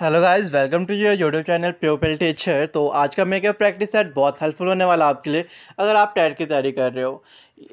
Hello guys welcome to your YouTube channel people teacher तो आज का मेकअप प्रैक्टिस सेट बहुत हेल्पफुल होने वाला आपके लिए अगर आप टैट की तैयारी कर रहे हो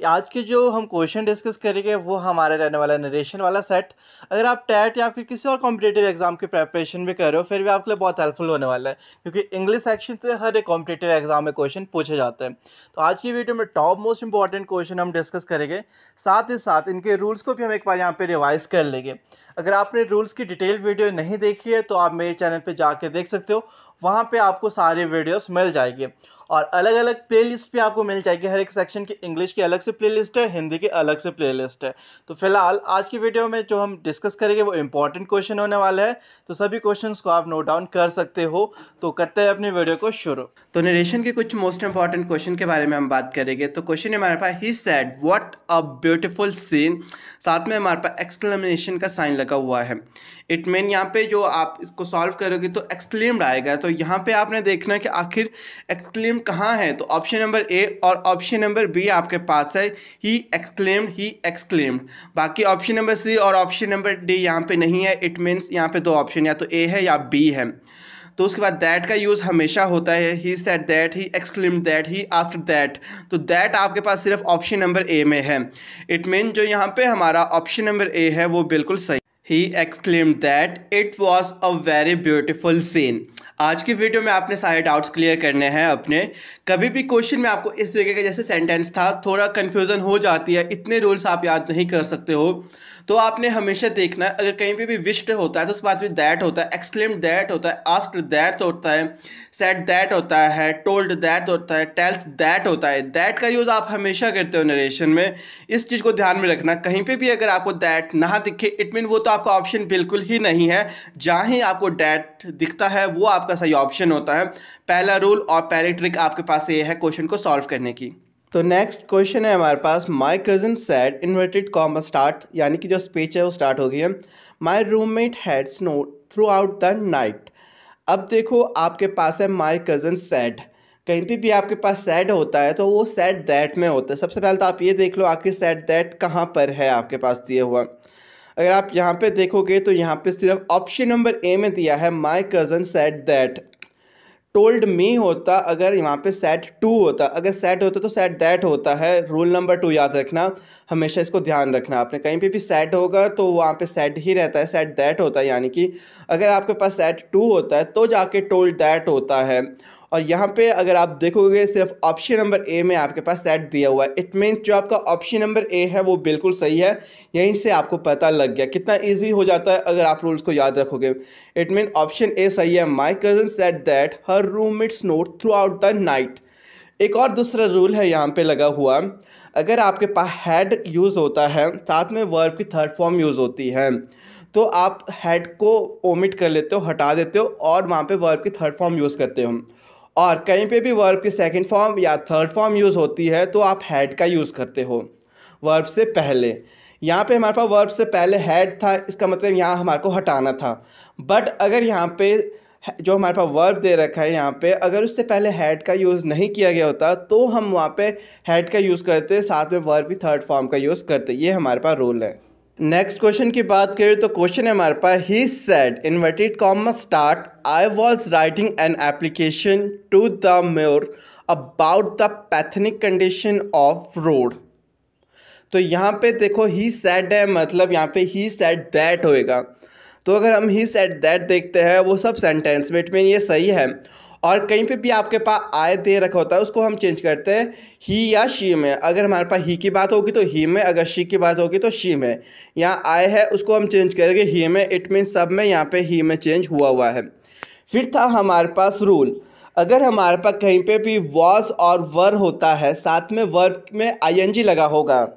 आज के जो हम क्वेश्चन डिस्कस करेंगे वो हमारे रहने वाला नरेशन वाला सेट अगर आप टैट या फिर किसी और कॉम्पिटेटिव एग्जाम की प्रेपरेशन भी कर रहे हो फिर भी आपके लिए बहुत हेल्पफुल होने वाला है क्योंकि इंग्लिश सेक्शन से हर एक कॉम्पिटेटिव एग्जाम में क्वेश्चन पूछे जाते हैं तो आज की वीडियो में टॉप मोस्ट इंपॉर्टेंट क्वेश्चन हम डिस्कस करेंगे साथ ही साथ इनके रूल्स को भी हम एक बार यहाँ पर रिवाइज कर लेंगे अगर आपने रूल्स की डिटेल वीडियो नहीं देखी है तो आप मेरे चैनल पर जाकर देख सकते हो वहाँ पर आपको सारी वीडियोज़ मिल जाएगी और अलग अलग प्लेलिस्ट भी आपको मिल जाएगी हर एक सेक्शन की इंग्लिश की अलग से प्लेलिस्ट है हिंदी की अलग से प्लेलिस्ट है तो फिलहाल आज की वीडियो में जो हम डिस्कस करेंगे वो इंपॉर्टेंट क्वेश्चन होने वाला है तो सभी क्वेश्चन को आप नोट डाउन कर सकते हो तो करते हैं अपनी वीडियो को शुरू तो नरेशन के कुछ मोस्ट इंपॉर्टेंट क्वेश्चन के बारे में हम बात करेंगे तो क्वेश्चन हमारे पास he said what a beautiful scene साथ में हमारे पास एक्सक्लेमेशन का साइन लगा हुआ है इट मीन यहाँ पे जो आप इसको सॉल्व करोगे तो एक्सक्लेम्ड आएगा तो यहाँ पे आपने देखना है कि आखिर एक्सक्लेम कहाँ है तो ऑप्शन नंबर ए और ऑप्शन नंबर बी आपके पास है ही एक्सक्लेम्ड ही एक्सक्लेम्ड बाकी ऑप्शन नंबर सी और ऑप्शन नंबर डी यहाँ पे नहीं है इट मीन्स यहाँ पे दो ऑप्शन या तो ए है या बी है तो उसके बाद दैट का यूज़ हमेशा होता है he said that he exclaim that he after that तो दैट आपके पास सिर्फ ऑप्शन नंबर ए में है इट मीन जो यहाँ पे हमारा ऑप्शन नंबर ए है वो बिल्कुल सही he exclaim that it was a very beautiful scene आज की वीडियो में आपने सारे डाउट्स क्लियर करने हैं अपने कभी भी क्वेश्चन में आपको इस तरीके का जैसे सेंटेंस था थोड़ा कन्फ्यूज़न हो जाती है इतने रूल्स आप याद नहीं कर सकते हो तो आपने हमेशा देखना है अगर कहीं पे भी विश्ड होता है तो उस बात में दैट होता है एक्सक्लेम दैट होता है आस्क दैट होता है सेट दैट होता है टोल्ड दैट होता है टेल्स दैट होता है दैट का यूज़ आप हमेशा करते हो नरेशन में इस चीज़ को ध्यान में रखना कहीं पर भी अगर आपको दैट ना दिखे इट मीन वो तो आपका ऑप्शन बिल्कुल ही नहीं है जहाँ ही आपको डैट दिखता है वो आपका सही ऑप्शन होता है पहला रूल और पहली ट्रिक आपके पास ये है क्वेश्चन को सॉल्व करने की तो नेक्स्ट क्वेश्चन है हमारे पास my cousin said inverted comma start यानी कि जो स्पीच है वो स्टार्ट हो गई है my roommate had snow throughout the night अब देखो आपके पास है माई कज़न सेड कहीं पे भी आपके पास सैड होता है तो वो सैड दैट में होता है सबसे पहले तो आप ये देख लो आखिर सैड दैट कहाँ पर है आपके पास दिया हुआ अगर आप यहाँ पे देखोगे तो यहाँ पे सिर्फ ऑप्शन नंबर ए में दिया है my cousin said that told me होता अगर यहाँ पे सेट टू होता अगर सेट होता तो सेट दैट होता है रूल नंबर टू याद रखना हमेशा इसको ध्यान रखना आपने कहीं पे भी सेट होगा तो वहाँ पे सेट ही रहता है सेट दैट होता है यानी कि अगर आपके पास सेट टू होता है तो जाके टोल्ड दैट होता है और यहाँ पे अगर आप देखोगे सिर्फ ऑप्शन नंबर ए में आपके पास सेट दिया हुआ है इट मीन्स जो आपका ऑप्शन नंबर ए है वो बिल्कुल सही है यहीं से आपको पता लग गया कितना ईजी हो जाता है अगर आप रूल्स को याद रखोगे इट मीन ऑप्शन ए सही है my cousin said that her room it's not throughout the night एक और दूसरा रूल है यहाँ पे लगा हुआ अगर आपके पास हैड यूज़ होता है साथ में वर्ब की थर्ड फॉर्म यूज़ होती है तो आप हैड को ओमिट कर लेते हो हटा देते हो और वहाँ पे वर्ब की थर्ड फॉर्म यूज़ करते हो और कहीं पे भी वर्ब की सेकंड फॉर्म या थर्ड फॉर्म यूज़ होती है तो आप हैड का यूज़ करते हो वर्ब से पहले यहाँ पे हमारे पास वर्ब से पहले हैड था इसका मतलब यहाँ हमारे को हटाना था बट अगर यहाँ पे जो हमारे पास वर्ब दे रखा है यहाँ पे अगर उससे पहले हैड का यूज़ नहीं किया गया होता तो हम वहाँ पे हैड का यूज़ करते साथ में वर्ब भी थर्ड फॉर्म का यूज़ करते ये हमारे पास रूल है नेक्स्ट क्वेश्चन की बात करें तो क्वेश्चन है हमारे पास he said inverted comma start I was writing an application to the mayor about the pathetic condition of road तो यहाँ पे देखो ही सेड है मतलब यहाँ पे ही सेड दैट होएगा तो अगर हम ही सेट दैट देखते हैं वो सब सेंटेंस में इट मीन ये सही है और कहीं पे भी आपके पास आय दे रखा होता है उसको हम चेंज करते हैं ही या शी में अगर हमारे पास ही की बात होगी तो ही में अगर शी की बात होगी तो शी में यहाँ आय है उसको हम चेंज करेंगे ही में इट मीन सब में यहाँ पे ही में चेंज हुआ हुआ है फिर था हमारे पास रूल अगर हमारे पास कहीं पे भी वॉज और वर होता है साथ में वर में आई लगा होगा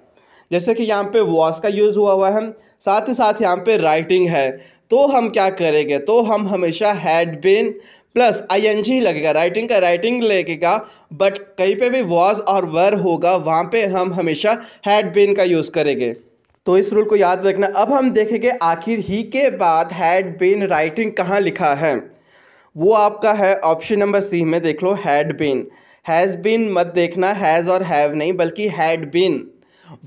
जैसे कि यहाँ पे वॉज का यूज़ हुआ हुआ है साथ ही साथ यहाँ पे राइटिंग है तो हम क्या करेंगे तो हम हमेशा had been plus I N G लगेगा राइटिंग का राइटिंग लगेगा बट कहीं पे भी वॉज और वर होगा वहाँ पे हम हमेशा हैड बीन का यूज़ करेंगे तो इस रूल को याद रखना अब हम देखेंगे आखिर ही के बाद हैड बीन राइटिंग कहाँ लिखा है वो आपका है ऑप्शन नंबर सी में देख लो हैड बीन हैज़ बीन मत देखना हैज़ और हैव नहीं बल्कि हैड बीन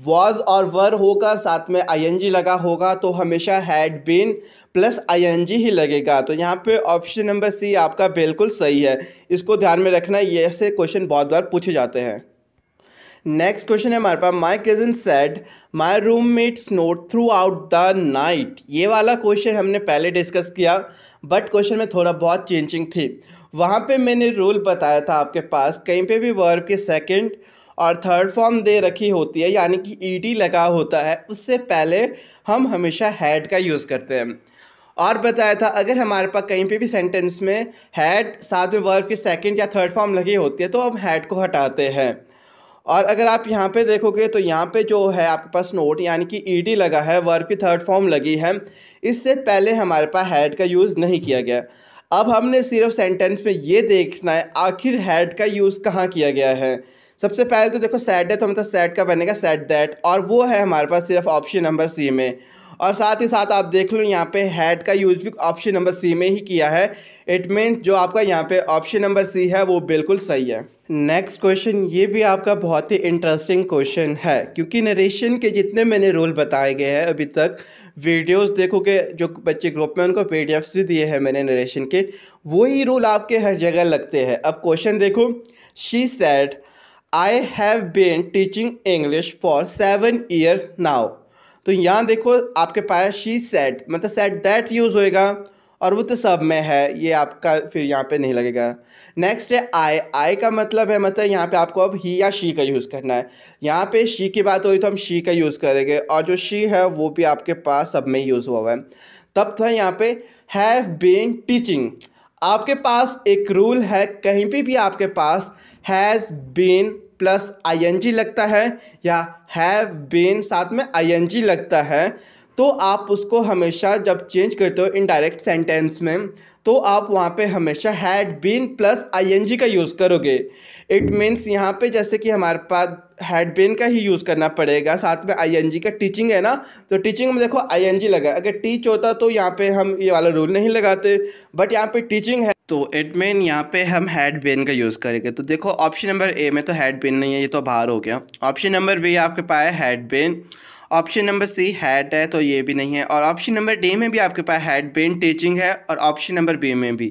वॉज और वर होगा साथ में आई लगा होगा तो हमेशा हैड बीन प्लस आई ही लगेगा तो यहाँ पे ऑप्शन नंबर सी आपका बिल्कुल सही है इसको ध्यान में रखना ये ऐसे क्वेश्चन बहुत बार पूछे जाते हैं नेक्स्ट क्वेश्चन है हमारे पास my cousin said my roommate snored throughout the night ये वाला क्वेश्चन हमने पहले डिस्कस किया बट क्वेश्चन में थोड़ा बहुत चेंजिंग थी वहाँ पे मैंने रूल बताया था आपके पास कहीं पे भी वर्ब के सेकंड और थर्ड फॉर्म दे रखी होती है यानी कि ई e लगा होता है उससे पहले हम हमेशा हैड का यूज़ करते हैं और बताया था अगर हमारे पास कहीं पे भी सेंटेंस में हैड साथ में वर्ब की सेकंड या थर्ड फॉर्म लगी होती है तो हम हैड को हटाते हैं और अगर आप यहाँ पे देखोगे तो यहाँ पे जो है आपके पास नोट यानी कि ईडी e लगा है वर्ब की थर्ड फॉर्म लगी है इससे पहले हमारे पास हैड का यूज़ नहीं किया गया अब हमने सिर्फ सेंटेंस में ये देखना है आखिर हैड का यूज़ कहाँ किया गया है सबसे पहले तो देखो सेट है तो मतलब सेट का बनेगा सेट दैट और वो है हमारे पास सिर्फ ऑप्शन नंबर सी में और साथ ही साथ आप देख लो यहाँ पे हैड का यूज भी ऑप्शन नंबर सी में ही किया है इट मीन जो आपका यहाँ पे ऑप्शन नंबर सी है वो बिल्कुल सही है नेक्स्ट क्वेश्चन ये भी आपका बहुत ही इंटरेस्टिंग क्वेश्चन है क्योंकि नरेशन के जितने मैंने रोल बताए गए हैं अभी तक वीडियोस देखोगे जो बच्चे ग्रुप में उनको पी भी दिए हैं मैंने नरेशन के वही रोल आपके हर जगह लगते हैं अब क्वेश्चन देखो she said I have been teaching English for seven year now तो यहाँ देखो आपके पास शी सेट मतलब सेट दैट यूज़ होएगा और वो तो सब में है ये आपका फिर यहाँ पे नहीं लगेगा नेक्स्ट है आई आई का मतलब है मतलब यहाँ पे आपको अब ही या शी का यूज़ करना है यहाँ पे शी की बात हो रही तो हम शी का यूज़ करेंगे और जो शी है वो भी आपके पास सब में यूज़ हुआ है तब था यहाँ पे हैव बीन टीचिंग आपके पास एक रूल है कहीं पे भी आपके पास has been plus I N G लगता है या हैव बीन साथ में आई एन जी लगता है तो आप उसको हमेशा जब चेंज करते हो इनडायरेक्ट सेंटेंस में तो आप वहाँ पे हमेशा हैड बीन प्लस आईएनजी का यूज़ करोगे इट मीन्स यहाँ पे जैसे कि हमारे पास हैड बीन का ही यूज़ करना पड़ेगा साथ में आईएनजी का टीचिंग है ना तो टीचिंग में देखो आईएनजी लगा अगर टीच होता तो यहाँ पे हम ये वाला रूल नहीं लगाते बट यहाँ पे टीचिंग है तो इट मीन यहाँ पे हम हैड बेन का यूज़ करेंगे तो देखो ऑप्शन नंबर ए में तो हैड बेन नहीं है ये तो बाहर हो गया ऑप्शन नंबर बी आपके पास है had been option number C had है तो ये भी नहीं है और ऑप्शन नंबर डी में भी आपके पास हैड बेन टीचिंग है और ऑप्शन नंबर बी में भी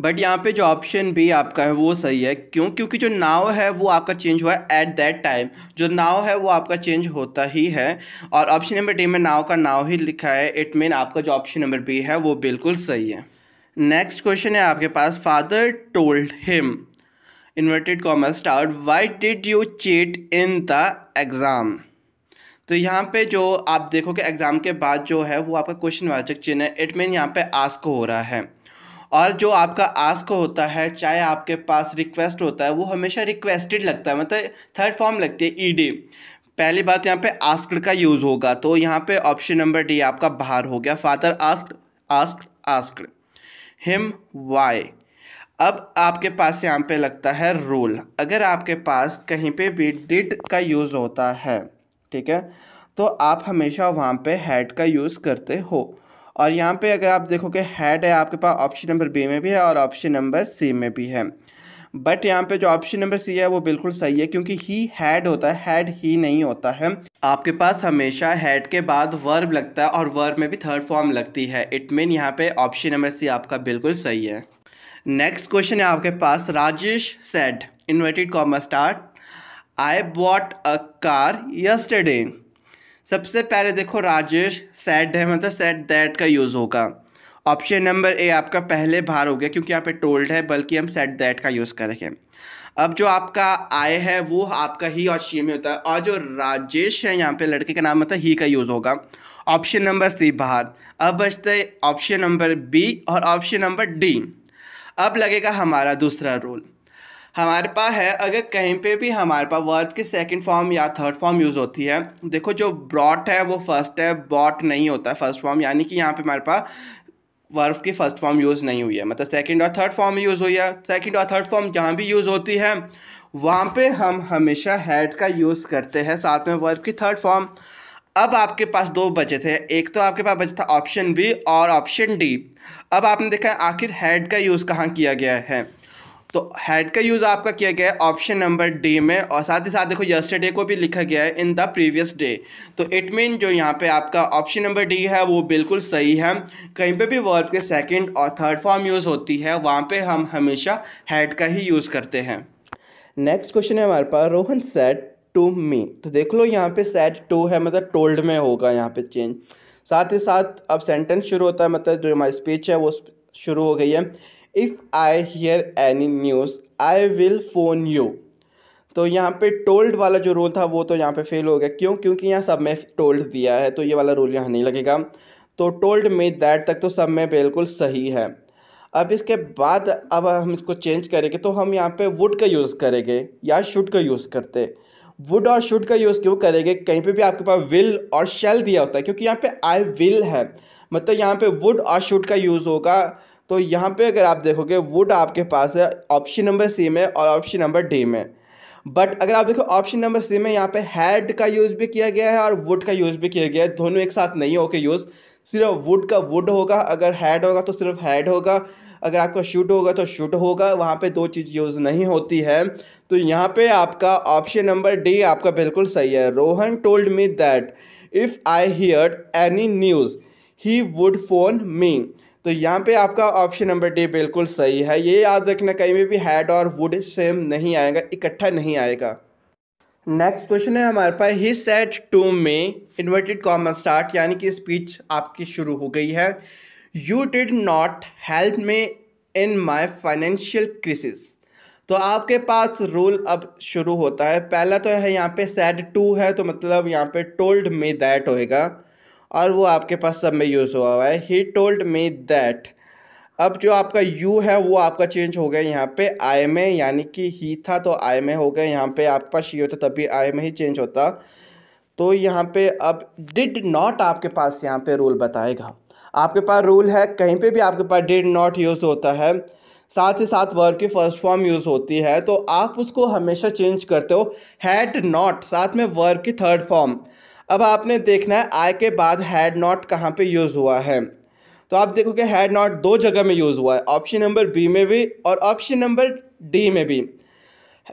बट यहाँ पे जो ऑप्शन बी आपका है वो सही है क्यों क्योंकि जो नाव है वो आपका चेंज हुआ है एट दैट टाइम जो नाव है वो आपका चेंज होता ही है और ऑप्शन नंबर डी में नाव का नाव ही लिखा है इट मीन आपका जो ऑप्शन नंबर बी है वो बिल्कुल सही है नेक्स्ट क्वेश्चन है आपके पास father told him inverted commerce start why did you cheat in the exam तो यहाँ पे जो आप देखोगे एग्ज़ाम के बाद जो है वो आपका क्वेश्चन वाचक चिन्ह है इट मीन यहाँ पे आस्क हो रहा है और जो आपका आस्क होता है चाहे आपके पास रिक्वेस्ट होता है वो हमेशा रिक्वेस्टेड लगता है मतलब थर्ड फॉर्म लगती है ईडी पहली बात यहाँ पे आस्क का यूज़ होगा तो यहाँ पे ऑप्शन नंबर डी आपका बाहर हो गया father ask ask ask him why अब आपके पास यहाँ पे लगता है रूल अगर आपके पास कहीं पे भी डिड का यूज़ होता है ठीक है तो आप हमेशा वहाँ पे हेड का यूज़ करते हो और यहाँ पे अगर आप देखोगे हेड है आपके पास ऑप्शन नंबर बी में भी है और ऑप्शन नंबर सी में भी है बट यहाँ पे जो ऑप्शन नंबर सी है वो बिल्कुल सही है क्योंकि ही हैड होता है हैड ही नहीं होता है आपके पास हमेशा हैड के बाद वर्ब लगता है और वर्ब में भी थर्ड फॉर्म लगती है इट मीन यहाँ पे ऑप्शन नंबर सी आपका बिल्कुल सही है नेक्स्ट क्वेश्चन है आपके पास Rajesh said inverted comma start I bought a car yesterday सबसे पहले देखो राजेश सेट है मतलब सेट दैट का यूज़ होगा ऑप्शन नंबर ए आपका पहले बाहर हो गया क्योंकि यहाँ पे टोल्ड है बल्कि हम सेट दैट का यूज़ करेंगे अब जो आपका आय है वो आपका ही और शी में होता है और जो राजेश है यहाँ पे लड़के का नाम मतलब ही का यूज़ होगा ऑप्शन नंबर सी बाहर अब बचते ऑप्शन नंबर बी और ऑप्शन नंबर डी अब लगेगा हमारा दूसरा रोल हमारे पास है अगर कहीं पे भी हमारे पास वर्ब की सेकंड फॉर्म या थर्ड फॉर्म यूज़ होती है देखो जो ब्रॉट है वो फर्स्ट है बॉट नहीं होता है फर्स्ट फॉर्म यानी कि यहाँ पे हमारे पास वर्ब की फर्स्ट फॉर्म यूज़ नहीं हुई है मतलब सेकंड और थर्ड फॉर्म यूज़ हुई है सेकंड और थर्ड फॉर्म जहाँ भी यूज़ होती है वहाँ पे हम हमेशा हैड का यूज़ करते हैं साथ में वर्ब की थर्ड फॉर्म अब आपके पास दो बचे थे एक तो आपके पास बचा था ऑप्शन बी और ऑप्शन डी अब आपने देखा आखिर हैड का यूज़ कहाँ किया गया है तो हेड का यूज़ आपका किया गया है ऑप्शन नंबर डी में और साथ ही साथ देखो यस्टरडे को भी लिखा गया है इन द प्रीवियस डे तो इट मीन जो यहाँ पे आपका ऑप्शन नंबर डी है वो बिल्कुल सही है कहीं पे भी वर्ब के सेकंड और थर्ड फॉर्म यूज़ होती है वहाँ पे हम हमेशा हैड का ही यूज़ करते हैं नेक्स्ट क्वेश्चन है हमारे पास रोहन सेट टू मी तो देख लो यहाँ पे सेट टू है मतलब टोल्ड में होगा यहाँ पे चेंज साथ ही साथ अब सेंटेंस शुरू होता है मतलब जो हमारी स्पीच है वो शुरू हो गई है if I hear any news I will phone you तो यहाँ पे टोल्ड वाला जो रोल था वो तो यहाँ पे फेल हो गया क्यों क्योंकि यहाँ सब में टोल्ड दिया है तो ये वाला रोल यहाँ नहीं लगेगा तो टोल्ड में दैट तक तो सब में बिल्कुल सही है अब इसके बाद अब हम इसको चेंज करेंगे तो हम यहाँ पे वुड का यूज़ करेंगे या शुड का यूज़ करते वुड और शुड का यूज़ क्यों करेंगे कहीं पे भी आपके पास विल और शेल दिया होता है क्योंकि यहाँ पे आई विल है मतलब यहाँ पे वुड और शुड का यूज़ होगा तो यहाँ पे अगर आप देखोगे वुड आपके पास है ऑप्शन नंबर सी में और ऑप्शन नंबर डी में बट अगर आप देखो ऑप्शन नंबर सी में यहाँ पे हैड का यूज़ भी किया गया है और वुड का यूज़ भी किया गया है दोनों एक साथ नहीं होके यूज़ सिर्फ वुड का वुड होगा अगर हैड होगा तो सिर्फ हैड होगा अगर आपका शूट होगा तो शूट होगा वहाँ पे दो चीज़ यूज़ नहीं होती है तो यहाँ पे आपका ऑप्शन नंबर डी आपका बिल्कुल सही है Rohan told me that if I hear any news he would phone me तो यहाँ पे आपका ऑप्शन नंबर डी बिल्कुल सही है ये याद रखना कहीं में भी हैड और वुड सेम नहीं आएगा इकट्ठा नहीं आएगा नेक्स्ट क्वेश्चन है हमारे पास he said to me inverted comma start यानी कि स्पीच आपकी शुरू हो गई है you did not help me in my financial crisis तो आपके पास रूल अब शुरू होता है पहला तो है यहाँ पे सेट टू है तो मतलब यहाँ पे टोल्ड मे दैट होएगा और वो आपके पास सब में यूज़ हुआ हुआ है ही टोल्ड मी दैट अब जो आपका यू है वो आपका चेंज हो गया यहाँ पे आई में यानी कि ही था तो आई में हो गया यहाँ पे आपके पास ही होता तभी आई में ही चेंज होता तो यहाँ पे अब डिड नॉट आपके पास यहाँ पे रूल बताएगा आपके पास रूल है कहीं पे भी आपके पास डिड नॉट यूज़ होता है साथ ही साथ वर्ब की फर्स्ट फॉर्म यूज़ होती है तो आप उसको हमेशा चेंज करते हो हैड नॉट साथ में वर्ब की थर्ड फॉर्म अब आपने देखना है आई के बाद हैड नॉट कहाँ पे यूज़ हुआ है तो आप देखोगे हैड नॉट दो जगह में यूज़ हुआ है ऑप्शन नंबर बी में भी और ऑप्शन नंबर डी में भी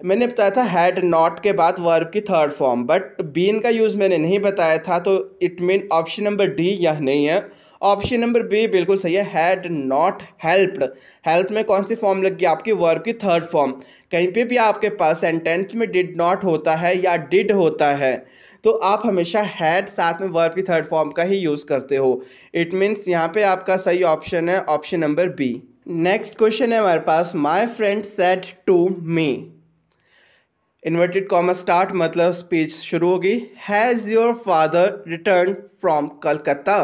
मैंने बताया था हैड नॉट के बाद वर्ब की थर्ड फॉर्म बट बीन का यूज़ मैंने नहीं बताया था तो it mean option number D यह नहीं है ऑप्शन नंबर बी बिल्कुल सही है हैड नॉट हेल्प्ड हेल्प में कौन सी फॉर्म लग गई आपकी वर्ब की थर्ड फॉर्म कहीं पे भी आपके पास सेंटेंस में डिड नॉट होता है या डिड होता है तो आप हमेशा हैड साथ में वर्ब की थर्ड फॉर्म का ही यूज़ करते हो इट मीन्स यहाँ पे आपका सही ऑप्शन है option number B next question है हमारे पास my friend said to me inverted commerce start मतलब स्पीच शुरू होगी has your father return from Calcutta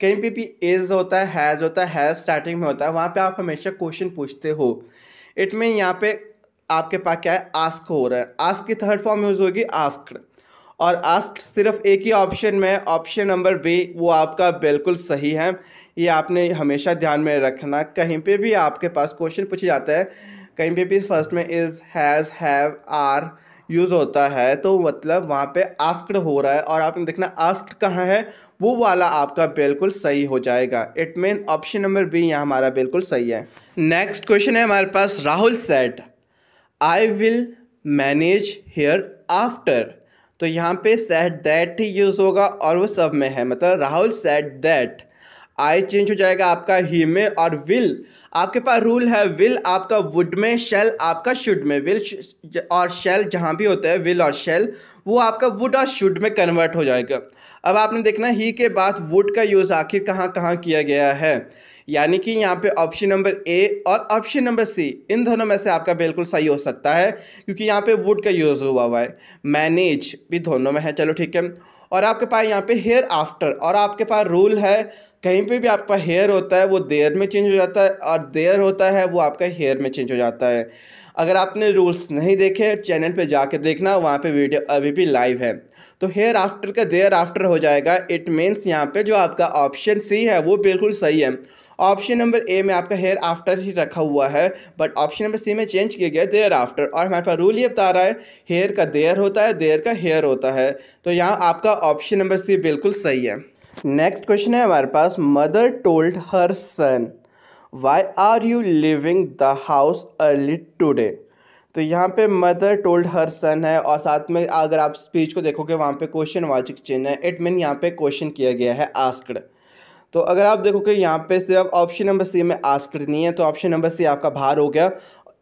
कहीं पे भी इज़ होता है हैज़ होता है हैव स्टार्टिंग में होता है वहाँ पे आप हमेशा क्वेश्चन पूछते हो इट मीन यहाँ पे आपके पास क्या है आस्क हो रहा है आस्क की थर्ड फॉर्म यूज़ होगी आस्क्ड और आस्क सिर्फ एक ही ऑप्शन में ऑप्शन नंबर बी वो आपका बिल्कुल सही है ये आपने हमेशा ध्यान में रखना कहीं पे भी आपके पास क्वेश्चन पूछे जाता है कहीं पे भी फर्स्ट में is has have are use होता है तो मतलब वहाँ पे आस्क्ड हो रहा है और आपने देखना आस्क्ड कहाँ है वो वाला आपका बिल्कुल सही हो जाएगा it mean option number B यहाँ हमारा बिल्कुल सही है नेक्स्ट क्वेश्चन है हमारे पास Rahul said I will manage hereafter तो यहाँ पे सेट दैट ही यूज़ होगा और वो सब में है मतलब Rahul said that I change हो जाएगा आपका ही में और विल आपके पास रूल है विल आपका वुड में शेल आपका शुड में विल और शेल जहाँ भी होता है विल और शेल वो आपका वुड और शुड में कन्वर्ट हो जाएगा अब आपने देखना ही के बाद वुड का यूज़ आखिर कहाँ कहाँ किया गया है यानी कि यहाँ पे ऑप्शन नंबर ए और ऑप्शन नंबर सी इन दोनों में से आपका बिल्कुल सही हो सकता है क्योंकि यहाँ पे वुड का यूज़ हुआ हुआ है मैनेज भी दोनों में है चलो ठीक है और आपके पास यहाँ पे हेयर आफ्टर और आपके पास रूल है कहीं पे भी आपका हेयर होता है वो देर में चेंज हो जाता है और देर होता है वो आपका हेयर में चेंज हो जाता है अगर आपने रूल्स नहीं देखे चैनल पे जाके देखना वहाँ पे वीडियो अभी भी लाइव है तो हेयर आफ्टर का देयर आफ्टर हो जाएगा इट मीन्स यहाँ पे जो आपका ऑप्शन सी है वो बिल्कुल सही है ऑप्शन नंबर ए में आपका हेयर आफ्टर ही रखा हुआ है बट ऑप्शन नंबर सी में चेंज किया गया देयर आफ्टर और हमारे पास रूल ये बता रहा है हेयर का देयर होता है देयर का हेयर होता है तो यहाँ आपका ऑप्शन नंबर सी बिल्कुल सही है नेक्स्ट क्वेश्चन है हमारे पास mother told her son why are you leaving the house early today तो यहाँ पे मदर टोल्ड हर सन है और साथ में अगर आप स्पीच को देखोगे वहाँ पे क्वेश्चन वाचिक चिन्ह है इट मीन यहाँ पे क्वेश्चन किया गया है आस्कड तो अगर आप देखो कि यहाँ पे सिर्फ ऑप्शन नंबर सी में आस्करनी है तो ऑप्शन नंबर सी आपका बाहर हो गया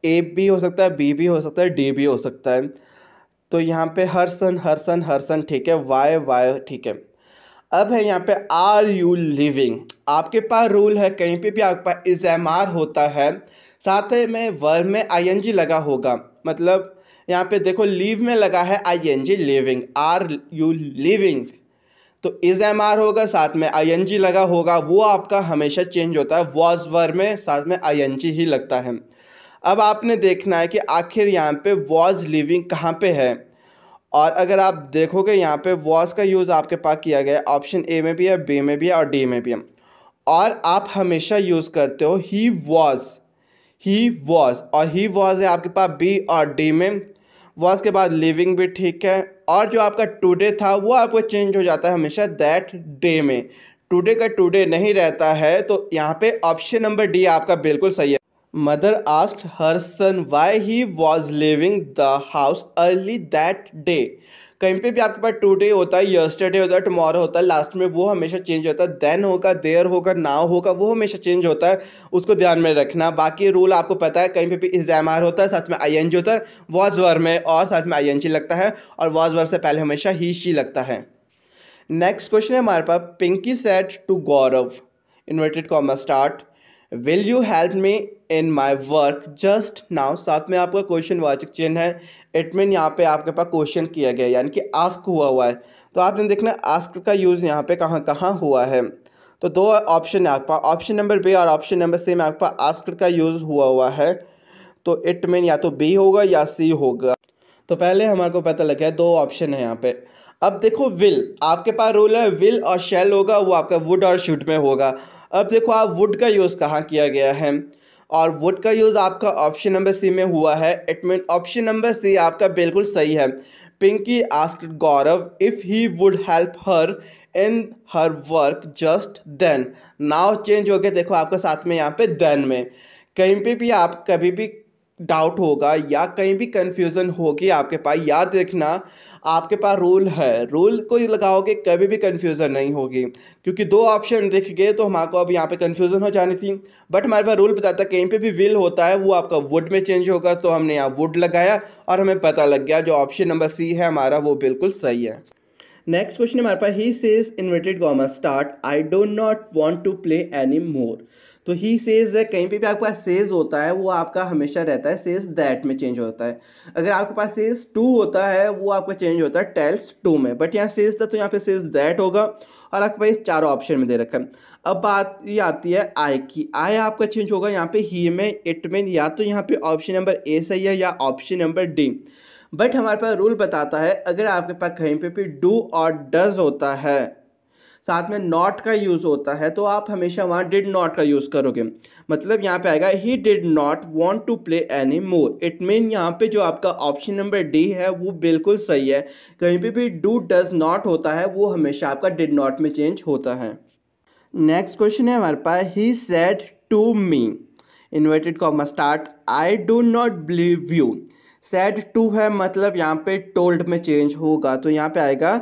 ए भी हो सकता है बी भी हो सकता है डी भी हो सकता है तो यहाँ पे हर सन हर सन हर सन ठीक है वाई वाई ठीक है अब है यहाँ पे आर यू लिविंग आपके पास रूल है कहीं पे भी आपके पास इजैमार होता है साथ ही में वर्ब में आईएनजी लगा होगा मतलब यहाँ पे देखो लीव में लगा है ING leaving are you leaving तो इज एम आर होगा साथ में आई एन जी लगा होगा वो आपका हमेशा चेंज होता है वॉज वर में साथ में आई एन जी ही लगता है अब आपने देखना है कि आखिर यहाँ पे वॉज लिविंग कहाँ पे है और अगर आप देखोगे यहाँ पे वॉज का यूज़ आपके पास किया गया है ऑप्शन ए में भी है बी में भी है और डी में भी है और आप हमेशा यूज़ करते हो ही वॉज ही वॉज और ही वॉज है आपके पास बी और डी में वॉज के बाद लिविंग भी ठीक है और जो आपका टुडे था वो आपको चेंज हो जाता है हमेशा दैट डे में टुडे का टुडे नहीं रहता है तो यहाँ पे ऑप्शन नंबर डी आपका बिल्कुल सही है mother asked her son why he was leaving the house early that day कहीं पे भी आपके पास टुडे होता है यस्टरडे होता है टुमारो होता है लास्ट में वो हमेशा चेंज होता है देन होगा देयर होगा नाव होगा वो हमेशा चेंज होता है उसको ध्यान में रखना बाकी रूल आपको पता है कहीं पे भी आर होता है साथ में आई होता है वॉज वर में और साथ में आई लगता है और वॉज वर से पहले हमेशा ही शी लगता है नेक्स्ट क्वेश्चन है हमारे पास Pinki said to Gaurav inverted comma start will you help me in my work just now साथ में आपका क्वेश्चन वाचक चिन्ह है इट मीन यहाँ पे आपके पास क्वेश्चन किया गया यानी कि आस्क हुआ हुआ है तो आपने देखना आस्क का यूज़ यहाँ पे कहाँ कहाँ हुआ है तो दो ऑप्शन है आपका ऑप्शन नंबर बी और ऑप्शन नंबर सी में आपके पास आस्क का यूज़ हुआ हुआ है तो इट मीन या तो बी होगा या सी होगा तो पहले हमारे को पता लगा है दो ऑप्शन है यहाँ पे अब देखो विल आपके पास रूल है विल और शेल होगा वो आपका वुड और शुड में होगा अब देखो आप वुड का यूज़ कहाँ किया गया है और वुड का यूज़ आपका ऑप्शन नंबर सी में हुआ है it mean option number C आपका बिल्कुल सही है Pinki ask Gaurav if he would help her in her work just then now change हो गया देखो आपके साथ में यहाँ पे देन में कहीं पे भी आप कभी भी डाउट होगा या कहीं भी कन्फ्यूज़न होगी आपके पास याद रखना आपके पास रूल है रूल को लगाओगे कभी भी कन्फ्यूज़न नहीं होगी क्योंकि दो ऑप्शन दिख गए तो हमारे अब यहाँ पे कन्फ्यूज़न हो जानी थी बट हमारे पास रूल बताता कहीं पे भी विल होता है वो आपका वुड में चेंज होगा तो हमने यहाँ वुड लगाया और हमें पता लग गया जो ऑप्शन नंबर सी है हमारा वो बिल्कुल सही है नेक्स्ट क्वेश्चन हमारे पास he says inverted comma start I don't not want to play any more तो ही सेज है कहीं पे भी आपके पास सेज होता है वो आपका हमेशा रहता है सेज दैट में चेंज होता है अगर आपके पास सेज टू होता है वो आपका चेंज होता है टेल्स टू में बट यहाँ सेज था तो यहाँ पे सेज दैट होगा और आपके पास चारों ऑप्शन में दे रखा है अब बात ये आती है आई की आई आपका चेंज होगा यहाँ पे ही में इट में या तो यहाँ पे ऑप्शन नंबर ए सही है या ऑप्शन नंबर डी बट हमारे पास रूल बताता है अगर आपके पास कहीं पे भी डू और डज होता है साथ में नॉट का यूज़ होता है तो आप हमेशा वहाँ डिड नॉट का यूज़ करोगे मतलब यहाँ पे आएगा he did not want to play any more it mean यहाँ पे जो आपका ऑप्शन नंबर डी है वो बिल्कुल सही है कहीं पे भी डू डज नॉट होता है वो हमेशा आपका डिड नॉट में चेंज होता है नेक्स्ट क्वेश्चन है हमारे पास he said to me inverted comma start I do not believe you said to है मतलब यहाँ पे टोल्ड में चेंज होगा तो यहाँ पे आएगा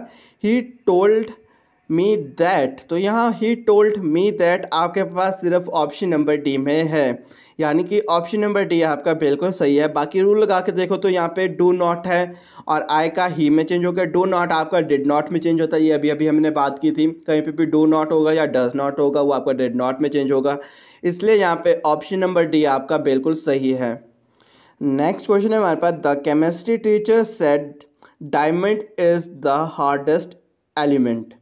ही टोल्ड मी दैट तो यहाँ ही टोल्ड मी दैट आपके पास सिर्फ ऑप्शन नंबर डी में है यानी कि ऑप्शन नंबर डी आपका बिल्कुल सही है बाकी रूल लगा के देखो तो यहाँ पे डू नॉट है और आई का ही में चेंज हो गया डू नॉट आपका डिड नॉट में चेंज होता है ये अभी अभी हमने बात की थी कहीं पे भी डू नॉट होगा या डज नॉट होगा वो आपका डिड नॉट में चेंज होगा इसलिए यहाँ पे ऑप्शन नंबर डी आपका बिल्कुल सही है नेक्स्ट क्वेश्चन है हमारे पास the chemistry teacher said diamond is the hardest element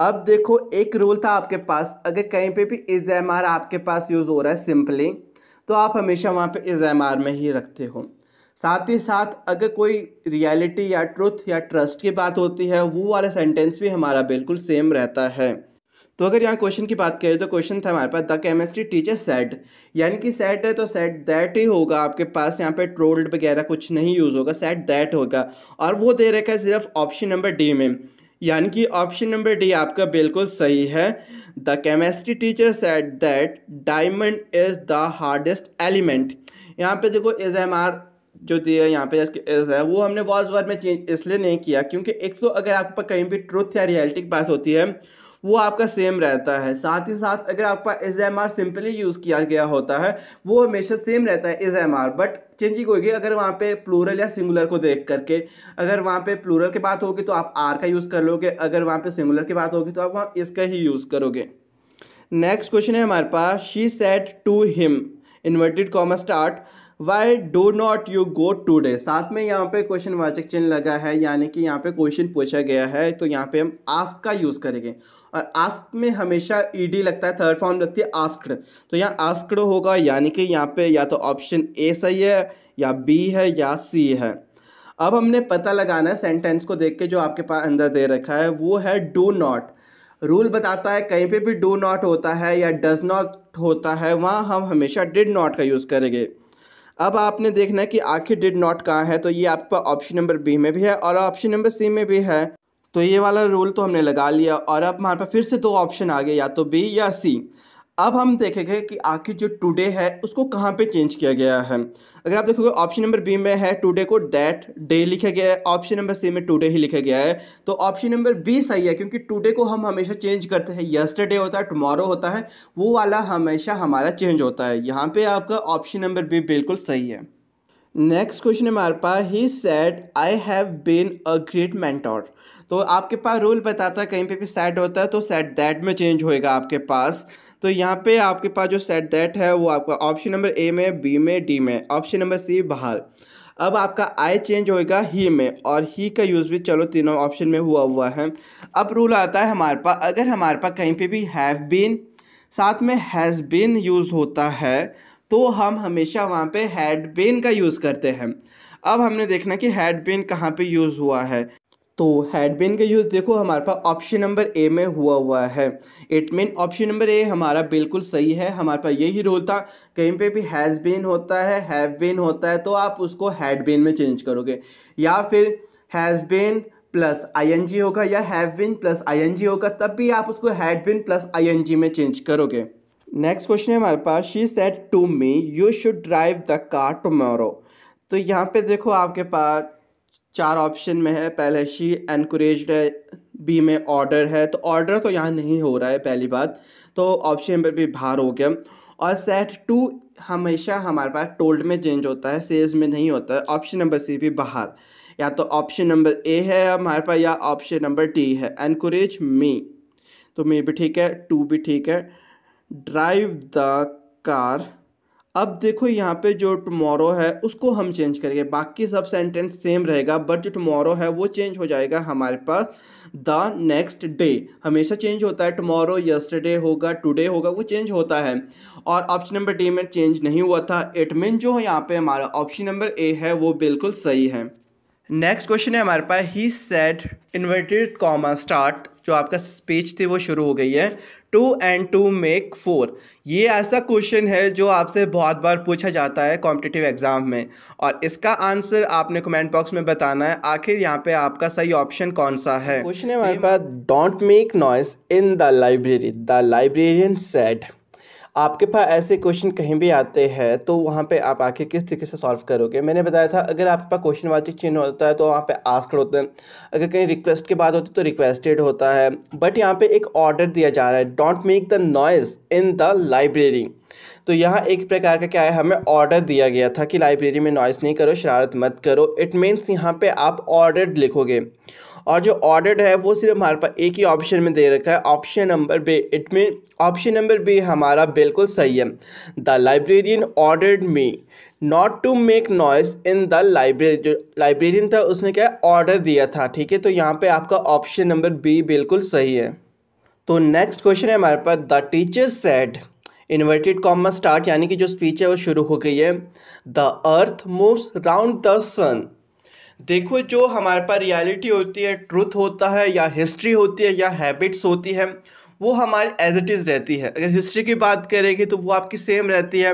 अब देखो एक रूल था आपके पास अगर कहीं पे भी इज एम आर आपके पास यूज़ हो रहा है सिंपली तो आप हमेशा वहाँ पे इज एम आर में ही रखते हो साथ ही साथ अगर कोई रियलिटी या ट्रुथ या ट्रस्ट की बात होती है वो वाला सेंटेंस भी हमारा बिल्कुल सेम रहता है तो अगर यहाँ क्वेश्चन की बात करें तो क्वेश्चन था हमारे पास द केमिस्ट्री टीचर सेट यानी कि सेट है तो सेट दैट ही होगा आपके पास यहाँ पे ट्रोल्ड वगैरह कुछ नहीं यूज़ होगा सेट दैट होगा और वो दे रखा है सिर्फ ऑप्शन नंबर डी में यानी कि ऑप्शन नंबर डी आपका बिल्कुल सही है the chemistry teacher said that diamond is the hardest element यहाँ पे देखो एज एम आर जो दिया यहाँ पे इज है वो हमने वॉज वर्ड में चेंज इसलिए नहीं किया क्योंकि एक तो अगर आपके पास कहीं भी ट्रूथ या रियलिटी की बात होती है वो आपका सेम रहता है साथ ही साथ अगर आपका is am are simply use किया गया होता है वो हमेशा सेम रहता है is am are but changing होगी अगर वहाँ पे प्लूरल या सिंगुलर को देख करके अगर वहाँ पे प्लूरल की बात होगी तो आप आर का यूज़ कर लोगे अगर वहाँ पे सिंगुलर की बात होगी तो आप वहाँ इसका ही यूज़ करोगे नेक्स्ट क्वेश्चन है हमारे पास she said to him inverted comma start why do not you go today साथ में यहाँ पे क्वेश्चन वाचक चिन्ह लगा है यानी कि यहाँ पे क्वेश्चन पूछा गया है तो यहाँ पे हम आस्क का यूज़ करेंगे और आस्क में हमेशा ई डी लगता है थर्ड फॉर्म लगती है आस्कड तो यहाँ आस्कड होगा यानी कि यहाँ पे या तो ऑप्शन ए सही है या बी है या सी है अब हमने पता लगाना है सेंटेंस को देख के जो आपके पास अंदर दे रखा है वो है डू नॉट रूल बताता है कहीं पे भी डू नॉट होता है या डज नॉट होता है वहाँ हम हमेशा डिड नॉट का यूज़ करेंगे अब आपने देखना है कि आखिर डिड नॉट कहाँ है तो ये आपका ऑप्शन नंबर बी में भी है और ऑप्शन नंबर सी में भी है तो ये वाला रूल तो हमने लगा लिया और अब हमारे पास फिर से दो ऑप्शन आ गए या तो बी या सी अब हम देखेंगे कि आखिर जो टुडे है उसको कहाँ पे चेंज किया गया है अगर आप देखोगे ऑप्शन नंबर बी में है टुडे को डैट डे लिखा गया है ऑप्शन नंबर सी में टुडे ही लिखा गया है तो ऑप्शन नंबर बी सही है क्योंकि टुडे को हम हमेशा चेंज करते हैं यस्टरडे होता है टुमारो होता है वो वाला हमेशा हमारा चेंज होता है यहाँ पर आपका ऑप्शन नंबर बी बिल्कुल सही है नेक्स्ट क्वेश्चन हमारे पास he said I have been a great mentor तो आपके पास रूल बताता है कहीं पे भी सेट होता है तो सेट दैट में चेंज होएगा आपके पास तो यहाँ पे आपके पास जो सेट दैट है वो आपका ऑप्शन नंबर ए में बी में डी में ऑप्शन नंबर सी बाहर अब आपका आई चेंज होएगा ही में और ही का यूज़ भी चलो तीनों ऑप्शन में हुआ हुआ है अब रूल आता है हमारे पास अगर हमारे पास कहीं पे भी हैव बीन साथ में हैज़ बीन यूज़ होता है तो हम हमेशा वहाँ पे हैड बीन का यूज़ करते हैं अब हमने देखना कि हैड बीन कहाँ पे यूज़ हुआ है तो हैडबिन का यूज़ देखो हमारे पास ऑप्शन नंबर ए में हुआ हुआ है it mean option number A हमारा बिल्कुल सही है हमारे पास यही रूल था कहीं पे भी हैज़ बीन होता है हैव बीन होता है तो आप उसको हैड बीन में चेंज करोगे या फिर हैज़ बीन प्लस आईएनजी होगा या हैव बीन प्लस आईएनजी होगा तब भी आप उसको हैड बीन प्लस जी में चेंज करोगे नेक्स्ट क्वेश्चन है हमारे पास she said to me you should drive the car tomorrow तो यहाँ पे देखो आपके पास चार ऑप्शन में है पहले शी एनकरेज है बी में ऑर्डर है तो ऑर्डर तो यहाँ नहीं हो रहा है पहली बात तो ऑप्शन पर भी बाहर हो गया और सेट टू हमेशा हमारे पास टोल्ड में चेंज होता है सेल्स में नहीं होता है ऑप्शन नंबर सी भी बाहर या तो ऑप्शन नंबर ए है हमारे पास या ऑप्शन नंबर डी है एनकरेज मी तो मे भी ठीक है टू भी ठीक है ड्राइव द कार अब देखो यहाँ पे जो टमोरो है उसको हम चेंज करेंगे बाकी सब सेंटेंस सेम रहेगा बट जो टमोरो है वो चेंज हो जाएगा हमारे पास द नेक्स्ट डे हमेशा चेंज होता है टमोरो यस्टरडे होगा टुडे होगा वो चेंज होता है और ऑप्शन नंबर डी में चेंज नहीं हुआ था इट मीन जो यहाँ पे हमारा ऑप्शन नंबर ए है वो बिल्कुल सही है नेक्स्ट क्वेश्चन है हमारे पास he said inverted comma start जो आपका स्पीच थी वो शुरू हो गई है two and two make four ये ऐसा क्वेश्चन है जो आपसे बहुत बार पूछा जाता है कॉम्पिटिटिव एग्ज़ाम में और इसका आंसर आपने कमेंट बॉक्स में बताना है आखिर यहाँ पे आपका सही ऑप्शन कौन सा है क्वेश्चन है हमारे पास don't make noise in the library the librarian said आपके पास ऐसे क्वेश्चन कहीं भी आते हैं तो वहाँ पे आप आखिर किस तरीके से सॉल्व करोगे मैंने बताया था अगर आपके पास क्वेश्चन वाचिक चिन्ह होता है तो वहाँ पे आस्कड होते हैं अगर कहीं रिक्वेस्ट के बाद होती तो रिक्वेस्टेड होता है बट यहाँ पे एक ऑर्डर दिया जा रहा है don't make the noise in the library तो यहाँ एक प्रकार का क्या है हमें ऑर्डर दिया गया था कि लाइब्रेरी में नॉइस नहीं करो शरारत मत करो इट मीन्स यहाँ पर आप ऑर्डर लिखोगे और जो ऑर्डर है वो सिर्फ हमारे पास एक ही ऑप्शन में दे रखा है option number B it mean option number B हमारा बिल्कुल सही है the librarian ordered me not to make noise in the library जो लाइब्रेरियन था उसने क्या ऑर्डर दिया था ठीक है तो यहाँ पे आपका ऑप्शन नंबर बी बिल्कुल सही है तो नेक्स्ट क्वेश्चन है हमारे पास the teacher said inverted comma start यानी कि जो स्पीच है वो शुरू हो गई है the earth moves round the sun देखो जो हमारे पास रियलिटी होती है ट्रूथ होता है या हिस्ट्री होती है या हैबिट्स होती है वो हमारी एज इट इज़ रहती है अगर हिस्ट्री की बात करेंगे तो वो आपकी सेम रहती है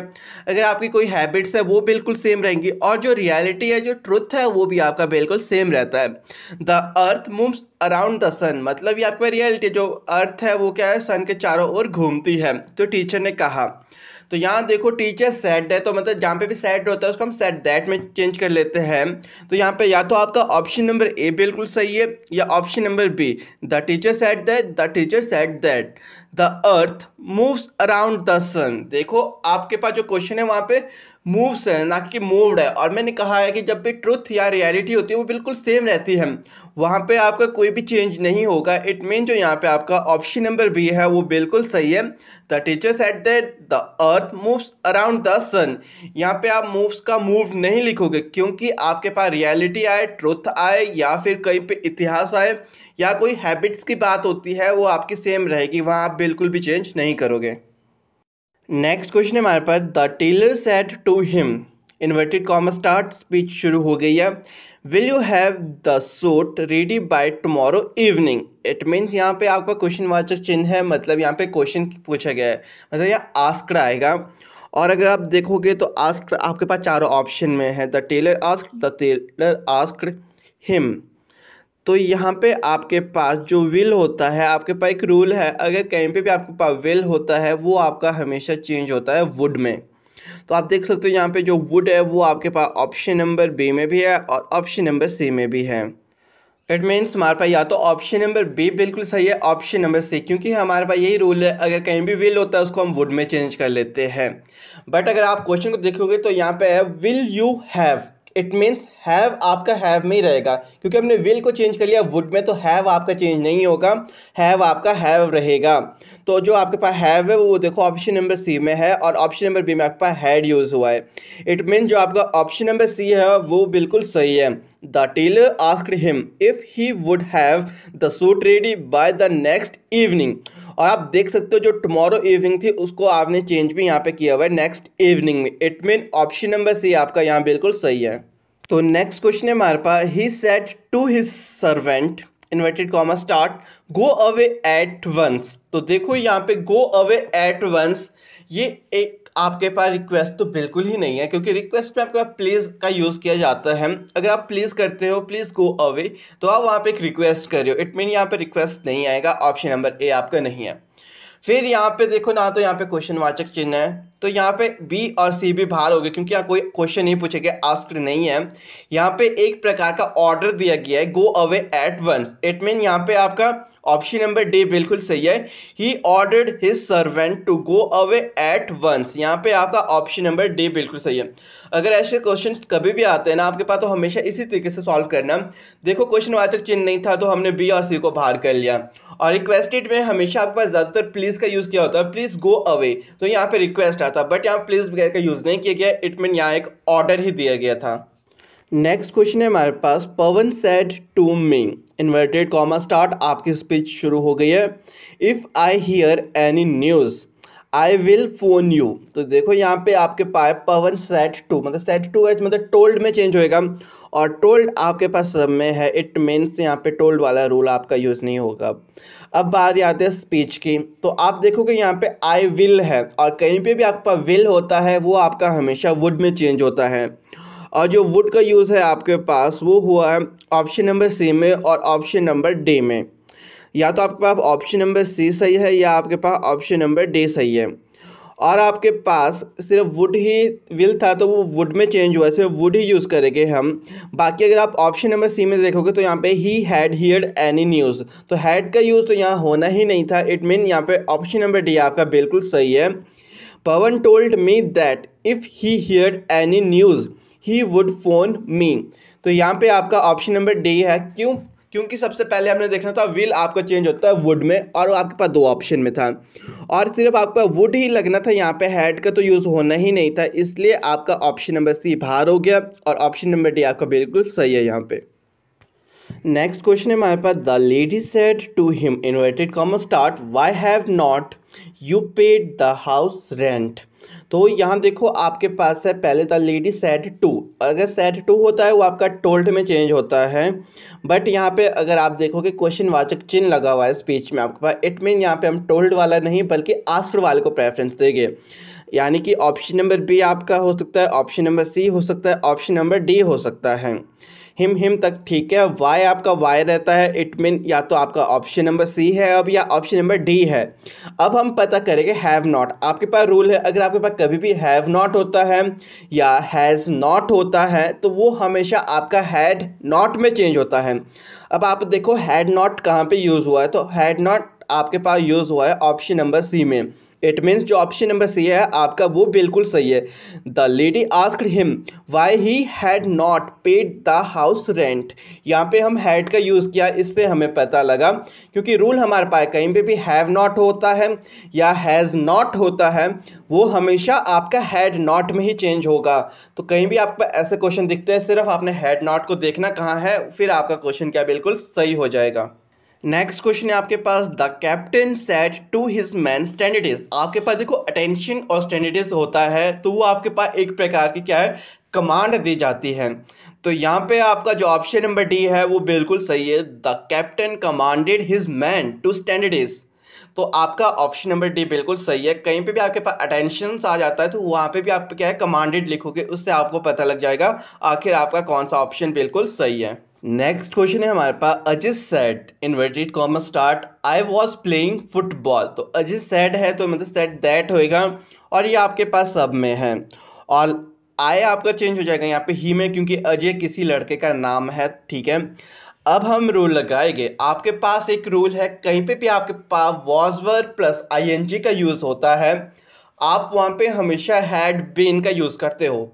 अगर आपकी कोई हैबिट्स है वो बिल्कुल सेम रहेंगी और जो रियलिटी है जो ट्रुथ है वो भी आपका बिल्कुल सेम रहता है the earth moves around the sun मतलब ये आपका रियलिटी जो अर्थ है वो क्या है सन के चारों ओर घूमती है तो टीचर ने कहा तो यहाँ देखो टीचर सेट है तो मतलब जहाँ पे भी सेट होता है उसको हम सेट दैट में चेंज कर लेते हैं तो यहाँ पे या तो आपका ऑप्शन नंबर ए बिल्कुल सही है या option number B the teacher said that the teacher said that the earth moves around the sun देखो आपके पास जो क्वेश्चन है वहाँ पे मूव्स है ना कि मूवड है और मैंने कहा है कि जब भी ट्रुथ या रियलिटी होती है वो बिल्कुल सेम रहती है वहाँ पे आपका कोई भी चेंज नहीं होगा इट मीन जो यहाँ पे आपका ऑप्शन नंबर बी है वो बिल्कुल सही है the teacher said that the earth moves around the sun यहाँ पे आप मूव्स का मूव नहीं लिखोगे क्योंकि आपके पास रियलिटी आए ट्रुथ आए या फिर कहीं पे इतिहास आए या कोई हैबिट्स की बात होती है वो आपकी सेम रहेगी वहाँ आप बिल्कुल भी चेंज नहीं करोगे नेक्स्ट क्वेश्चन है हमारे पास the tailor said to him inverted comma start speech शुरू हो गई है will you have the suit ready by tomorrow evening it means यहाँ पे आपका क्वेश्चन वाचक चिन्ह है मतलब यहाँ पे क्वेश्चन पूछा गया है मतलब यहाँ आस्कड़ आएगा और अगर आप देखोगे तो आस्क आपके पास चारों ऑप्शन में है the tailor ask the tailor ask him तो यहाँ पे आपके पास जो विल होता है आपके पास एक रूल है अगर कहीं पे भी आपके पास विल होता है वो आपका हमेशा चेंज होता है वुड में तो आप देख सकते हो यहाँ पे जो वुड है वो आपके पास ऑप्शन नंबर बी में भी है और ऑप्शन नंबर सी में भी है इट मीन्स हमारे पास या तो ऑप्शन नंबर बी बिल्कुल सही है ऑप्शन नंबर सी क्योंकि हमारे पास यही रूल है अगर कहीं भी विल होता है उसको हम वुड में चेंज कर लेते हैं बट अगर आप क्वेश्चन को देखोगे तो यहाँ पे है will you have it means have आपका हैव में ही रहेगा क्योंकि हमने विल को चेंज कर लिया वुड में तो हैव आपका चेंज नहीं होगा हैव आपका हैव रहेगा तो जो आपके पास हैव है वो देखो ऑप्शन नंबर सी में है और ऑप्शन नंबर बी में आपके पास हैड यूज़ हुआ है इट मीन जो आपका ऑप्शन नंबर सी है वो बिल्कुल सही है the tailor asked him if he would have the suit ready by the next evening और आप देख सकते हो जो टुमारो इवनिंग थी उसको आपने चेंज भी यहाँ पे किया हुआ है नेक्स्ट इवनिंग में it mean option number C आपका यहाँ बिल्कुल सही है तो नेक्स्ट क्वेश्चन है हमारे पास he said to his servant inverted comma start go away at once तो देखो यहाँ पे गो अवे एट वंस ये आपके पास रिक्वेस्ट तो बिल्कुल ही नहीं है क्योंकि रिक्वेस्ट में आपके पास प्लीज़ का यूज़ किया जाता है अगर आप प्लीज़ करते हो प्लीज़ गो अवे तो आप वहाँ पे एक रिक्वेस्ट कर रहे हो इट मीन यहाँ पे रिक्वेस्ट नहीं आएगा ऑप्शन नंबर ए आपका नहीं है फिर यहाँ पे देखो ना तो यहाँ पे क्वेश्चन वाचक चिन्ह है तो यहाँ पे बी और सी भी बाहर हो गए क्योंकि यहाँ कोई क्वेश्चन नहीं पूछेगा आस्क नहीं है यहाँ पे एक प्रकार का ऑर्डर दिया गया है go away at once it mean यहाँ पे आपका ऑप्शन नंबर डी बिल्कुल सही है he ordered his servant to go away at once यहाँ पे आपका ऑप्शन नंबर डी बिल्कुल सही है अगर ऐसे क्वेश्चन कभी भी आते हैं ना आपके पास तो हमेशा इसी तरीके से सॉल्व करना देखो क्वेश्चन वाचक चिन्ह नहीं था तो हमने बी और सी को बाहर कर लिया और रिक्वेस्टेड में हमेशा आपके पास ज़्यादातर प्लीज़ का यूज़ किया होता है प्लीज़ गो अवे तो यहाँ पे रिक्वेस्ट आता बट यहाँ प्लीज़ वगैरह का यूज़ नहीं किया गया इट मीन यहाँ एक ऑर्डर ही दिया गया था नेक्स्ट क्वेश्चन है हमारे पास Pawan said to me inverted comma start आपकी स्पीच शुरू हो गई है if I hear any news I will phone you तो देखो यहाँ पे आपके पाए पवन सेट टू मतलब सेट टू है मतलब टोल्ड में चेंज होएगा और टोल्ड आपके पास सब में है इट मीन्स यहाँ पे टोल्ड वाला रूल आपका यूज़ नहीं होगा अब बात याद है स्पीच की तो आप देखोगे यहाँ पे आई विल है और कहीं पे भी आपका विल होता है वो आपका हमेशा वुड में चेंज होता है और जो वुड का यूज़ है आपके पास वो हुआ है ऑप्शन नंबर सी में और ऑप्शन नंबर डी में या तो आपके पास ऑप्शन नंबर सी सही है या आपके पास ऑप्शन नंबर डी सही है और आपके पास सिर्फ वुड ही विल था तो वो वुड में चेंज हुआ सिर्फ वुड ही यूज़ करेंगे हम बाकी अगर आप ऑप्शन नंबर सी में देखोगे तो यहाँ पे he had heard any news तो हैड का यूज़ तो यहाँ होना ही नहीं था इट मीन यहाँ पे ऑप्शन नंबर डी आपका बिल्कुल सही है Pawan told me that if he hear any news he would phone me तो यहाँ पे आपका ऑप्शन नंबर डी है क्यों क्योंकि सबसे पहले हमने देखना था विल आपका चेंज होता है वुड में और आपके पास दो ऑप्शन में था और सिर्फ आपका वुड ही लगना था यहाँ पे हेड का तो यूज़ होना ही नहीं था इसलिए आपका ऑप्शन नंबर सी बाहर हो गया और ऑप्शन नंबर डी आपका बिल्कुल सही है यहाँ पे नेक्स्ट क्वेश्चन है हमारे पास the lady said to him inverted comma start why have not you paid the house rent तो यहाँ देखो आपके पास है पहले था लेडी सेट टू अगर सेट टू होता है वो आपका टोल्ड में चेंज होता है बट यहाँ पे अगर आप देखोगे क्वेश्चन वाचक चिन्ह लगा हुआ है स्पीच में आपके पास इट मीन यहाँ पे हम टोल्ड वाला नहीं बल्कि आस्क्ड वाले को प्रेफरेंस देंगे यानी कि ऑप्शन नंबर बी आपका हो सकता है ऑप्शन नंबर सी हो सकता है ऑप्शन नंबर डी हो सकता है हिम हिम तक ठीक है वाई आपका वाई रहता है इट मीन या तो आपका ऑप्शन नंबर सी है अब या ऑप्शन नंबर डी है अब हम पता करेंगे हैव नॉट आपके पास रूल है अगर आपके पास कभी भी हैव नॉट होता है या हैज़ नॉट होता है तो वो हमेशा आपका हैड नॉट में चेंज होता है अब आप देखो हैड नॉट कहाँ पर यूज़ हुआ है तो हैड नॉट आपके पास यूज़ हुआ है ऑप्शन नंबर सी में इट मीन्स जो ऑप्शन नंबर सी है आपका वो बिल्कुल सही है the lady asked him why he had not paid the house rent यहाँ पे हम हैड का यूज़ किया इससे हमें पता लगा क्योंकि रूल हमारे पास कहीं पे भी हैव नॉट होता है या हैज़ नॉट होता है वो हमेशा आपका हैड नॉट में ही चेंज होगा तो कहीं भी आपका ऐसे क्वेश्चन दिखते हैं सिर्फ आपने हैड नॉट को देखना कहाँ है फिर आपका क्वेश्चन क्या बिल्कुल सही हो जाएगा नेक्स्ट क्वेश्चन है आपके पास the captain said to his man stand at ease आपके पास देखो अटेंशन और स्टैंडर्डिज होता है तो वो आपके पास एक प्रकार की क्या है कमांड दी जाती है तो यहाँ पे आपका जो ऑप्शन नंबर डी है वो बिल्कुल सही है the captain commanded his man to stand at ease तो आपका ऑप्शन नंबर डी बिल्कुल सही है कहीं पे भी आपके पास अटेंशन आ जाता है तो वहाँ पे भी आप क्या है कमांडेड लिखोगे उससे आपको पता लग जाएगा आखिर आपका कौन सा ऑप्शन बिल्कुल सही है नेक्स्ट क्वेश्चन है हमारे पास Ajit said inverted comma start I was playing football तो अजित सेट है तो मतलब सेट दैट होएगा और ये आपके पास सब में है और आय आपका चेंज हो जाएगा यहाँ पे ही में क्योंकि अजय किसी लड़के का नाम है ठीक है अब हम रूल लगाएंगे आपके पास एक रूल है कहीं पे भी आपके पास वॉज वर प्लस आई का यूज़ होता है आप वहाँ पे हमेशा हैड बिन का यूज़ करते हो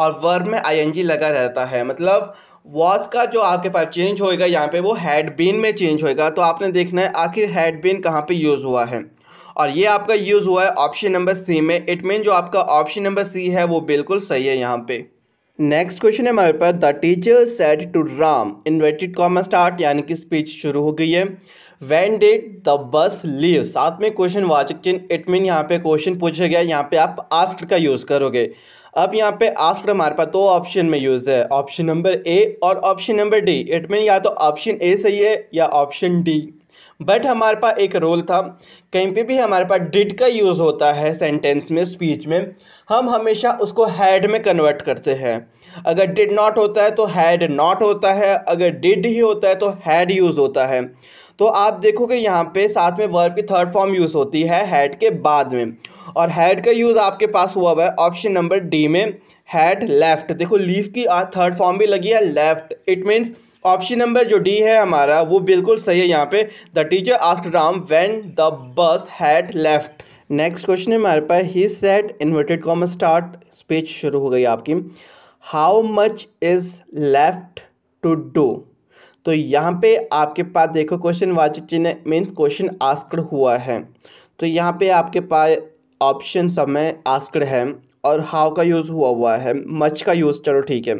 और वर्ब में आई लगा रहता है मतलब वॉच का जो आपके पास चेंज होएगा यहाँ पे वो हैड में चेंज होएगा तो आपने देखना है आखिर हैड बीन कहाँ पे यूज़ हुआ है और ये आपका यूज़ हुआ है ऑप्शन नंबर सी में इट मीन जो आपका ऑप्शन नंबर सी है वो बिल्कुल सही है यहाँ पे नेक्स्ट क्वेश्चन है हमारे पास the teacher said to Ram inverted comma start यानी कि स्पीच शुरू हो गई है when did the bus leave साथ में क्वेश्चन वाचक चिन्ह इट मीन यहाँ पे क्वेश्चन पूछा गया यहाँ पे आप आस्क का यूज़ करोगे अब यहाँ पे आस्क हमारे पास दो ऑप्शन में यूज़ है ऑप्शन नंबर ए और option number D it mean या तो ऑप्शन ए सही है या ऑप्शन डी बट हमारे पास एक रोल था कहीं पे भी हमारे पास डिड का यूज़ होता है सेंटेंस में स्पीच में हम हमेशा उसको हैड में कन्वर्ट करते हैं अगर डिड नॉट होता है तो हैड नॉट होता है अगर डिड ही होता है तो हैड यूज़ होता है तो आप देखोगे यहाँ पे साथ में वर्ब की थर्ड फॉर्म यूज़ होती है हैड के बाद में और हैड का यूज़ आपके पास हुआ हुआ है ऑप्शन नंबर डी में हैड लेफ्ट देखो लीफ की थर्ड फॉर्म भी लगी है left it means option number जो डी है हमारा वो बिल्कुल सही है यहाँ पे the teacher ask Ram when the bus had left next question है हमारे पास he said inverted comma start speech शुरू हो गई आपकी how much is left to do तो यहाँ पे आपके पास देखो क्वेश्चन वाचक चिन्ह मीन्स क्वेश्चन आस्कड हुआ है तो यहाँ पे आपके पास ऑप्शन सब में आस्कड है और हाव का यूज़ हुआ हुआ है मच का यूज़ चलो ठीक है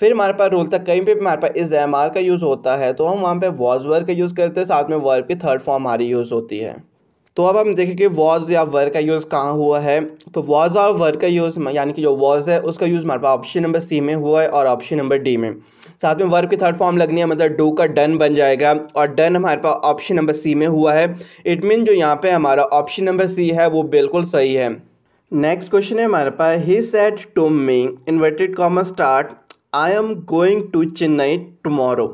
फिर हमारे पास रोल तक कहीं पे भी हमारे पास इस एम आर का यूज़ होता है तो हम वहाँ पे वॉज वर्क का यूज़ करते हैं साथ में वर्क की थर्ड फॉर्म हमारी यूज़ होती है तो अब हम देखें कि वॉज या वर का यूज़ कहाँ हुआ है तो वॉज और वर का यूज़ यानी कि जो वॉज है उसका यूज़ हमारे पास ऑप्शन नंबर सी में हुआ है और ऑप्शन नंबर डी में साथ में वर्ब की थर्ड फॉर्म लगनी है मतलब डू का डन बन जाएगा और डन हमारे पास ऑप्शन नंबर सी में हुआ है इट मीन जो यहाँ पे हमारा ऑप्शन नंबर सी है वो बिल्कुल सही है नेक्स्ट क्वेश्चन है हमारे पास he said to me inverted comma start I am going to Chennai tomorrow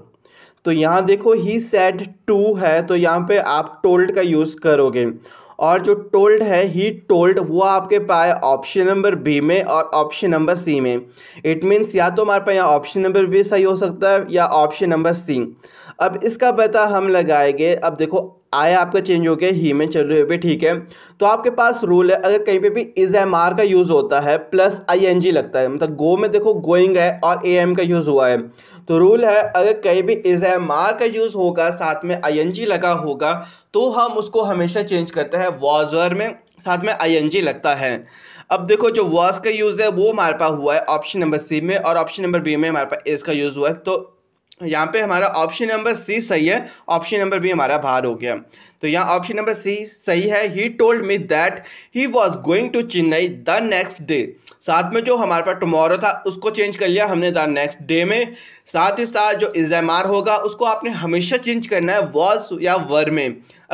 तो यहाँ देखो ही सेट टू है तो यहाँ पे आप टोल्ड का यूज़ करोगे और जो टोल्ड है ही टोल्ड वो आपके पाए ऑप्शन नंबर बी में और ऑप्शन नंबर सी में इट मीन्स या तो हमारे पास यहाँ ऑप्शन नंबर बी सही हो सकता है या ऑप्शन नंबर सी अब इसका पता हम लगाएंगे अब देखो आया आपका चेंज हो गया ही में चल रहे पे ठीक है तो आपके पास रूल है अगर कहीं पे भी इज एम आर का यूज़ होता है प्लस आई एन जी लगता है मतलब गो में देखो गोइंग है और ए एम का यूज़ हुआ है तो रूल है अगर कहीं भी इज एम आर का यूज़ होगा साथ में आई एन जी लगा होगा तो हम उसको हमेशा चेंज करते हैं वॉजर में साथ में आई एन जी लगता है अब देखो जो वॉज का यूज़ है वो हमारे पास हुआ है ऑप्शन नंबर सी में और ऑप्शन नंबर बी में हमारे पास इसका यूज़ हुआ है तो यहाँ पे हमारा ऑप्शन नंबर सी सही है ऑप्शन नंबर बी हमारा बाहर हो गया तो यहाँ ऑप्शन नंबर सी सही है he told me that he was going to Chennai the next day साथ में जो हमारे पास टुमारो था उसको चेंज कर लिया हमने द नेक्स्ट डे में साथ ही साथ जो इजैमार होगा उसको आपने हमेशा चेंज करना है वॉज या वर में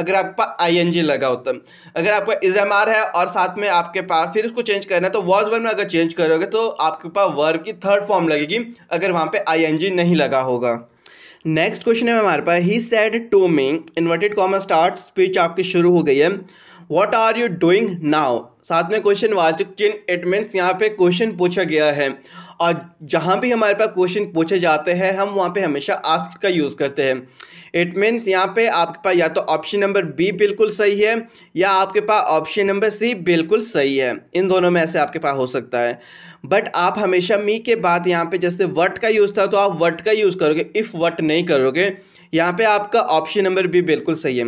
अगर आपका आई एन जी लगा होता तो। अगर आपका इजैमार है और साथ में आपके पास फिर उसको चेंज करना है तो वॉज वर में अगर चेंज करोगे तो आपके पास वर की थर्ड फॉर्म लगेगी अगर वहाँ पर आई एन जी नहीं लगा होगा नेक्स्ट क्वेश्चन है हमारे पास he said to me inverted comma start speech आपकी शुरू हो गई है what are you doing now साथ में क्वेश्चन वाचक चिन्ह इट मीन्स यहाँ पे क्वेश्चन पूछा गया है और जहाँ भी हमारे पास क्वेश्चन पूछे जाते हैं हम वहाँ पे हमेशा आस्क का यूज़ करते हैं इट मीन्स यहाँ पे आपके पास या तो ऑप्शन नंबर बी बिल्कुल सही है या आपके पास ऑप्शन नंबर सी बिल्कुल सही है इन दोनों में ऐसे आपके पास हो सकता है बट आप हमेशा मी के बाद यहाँ पे जैसे वट का यूज़ था तो आप वट का यूज़ करोगे इफ़ वट नहीं करोगे यहाँ पे आपका ऑप्शन नंबर भी बिल्कुल सही है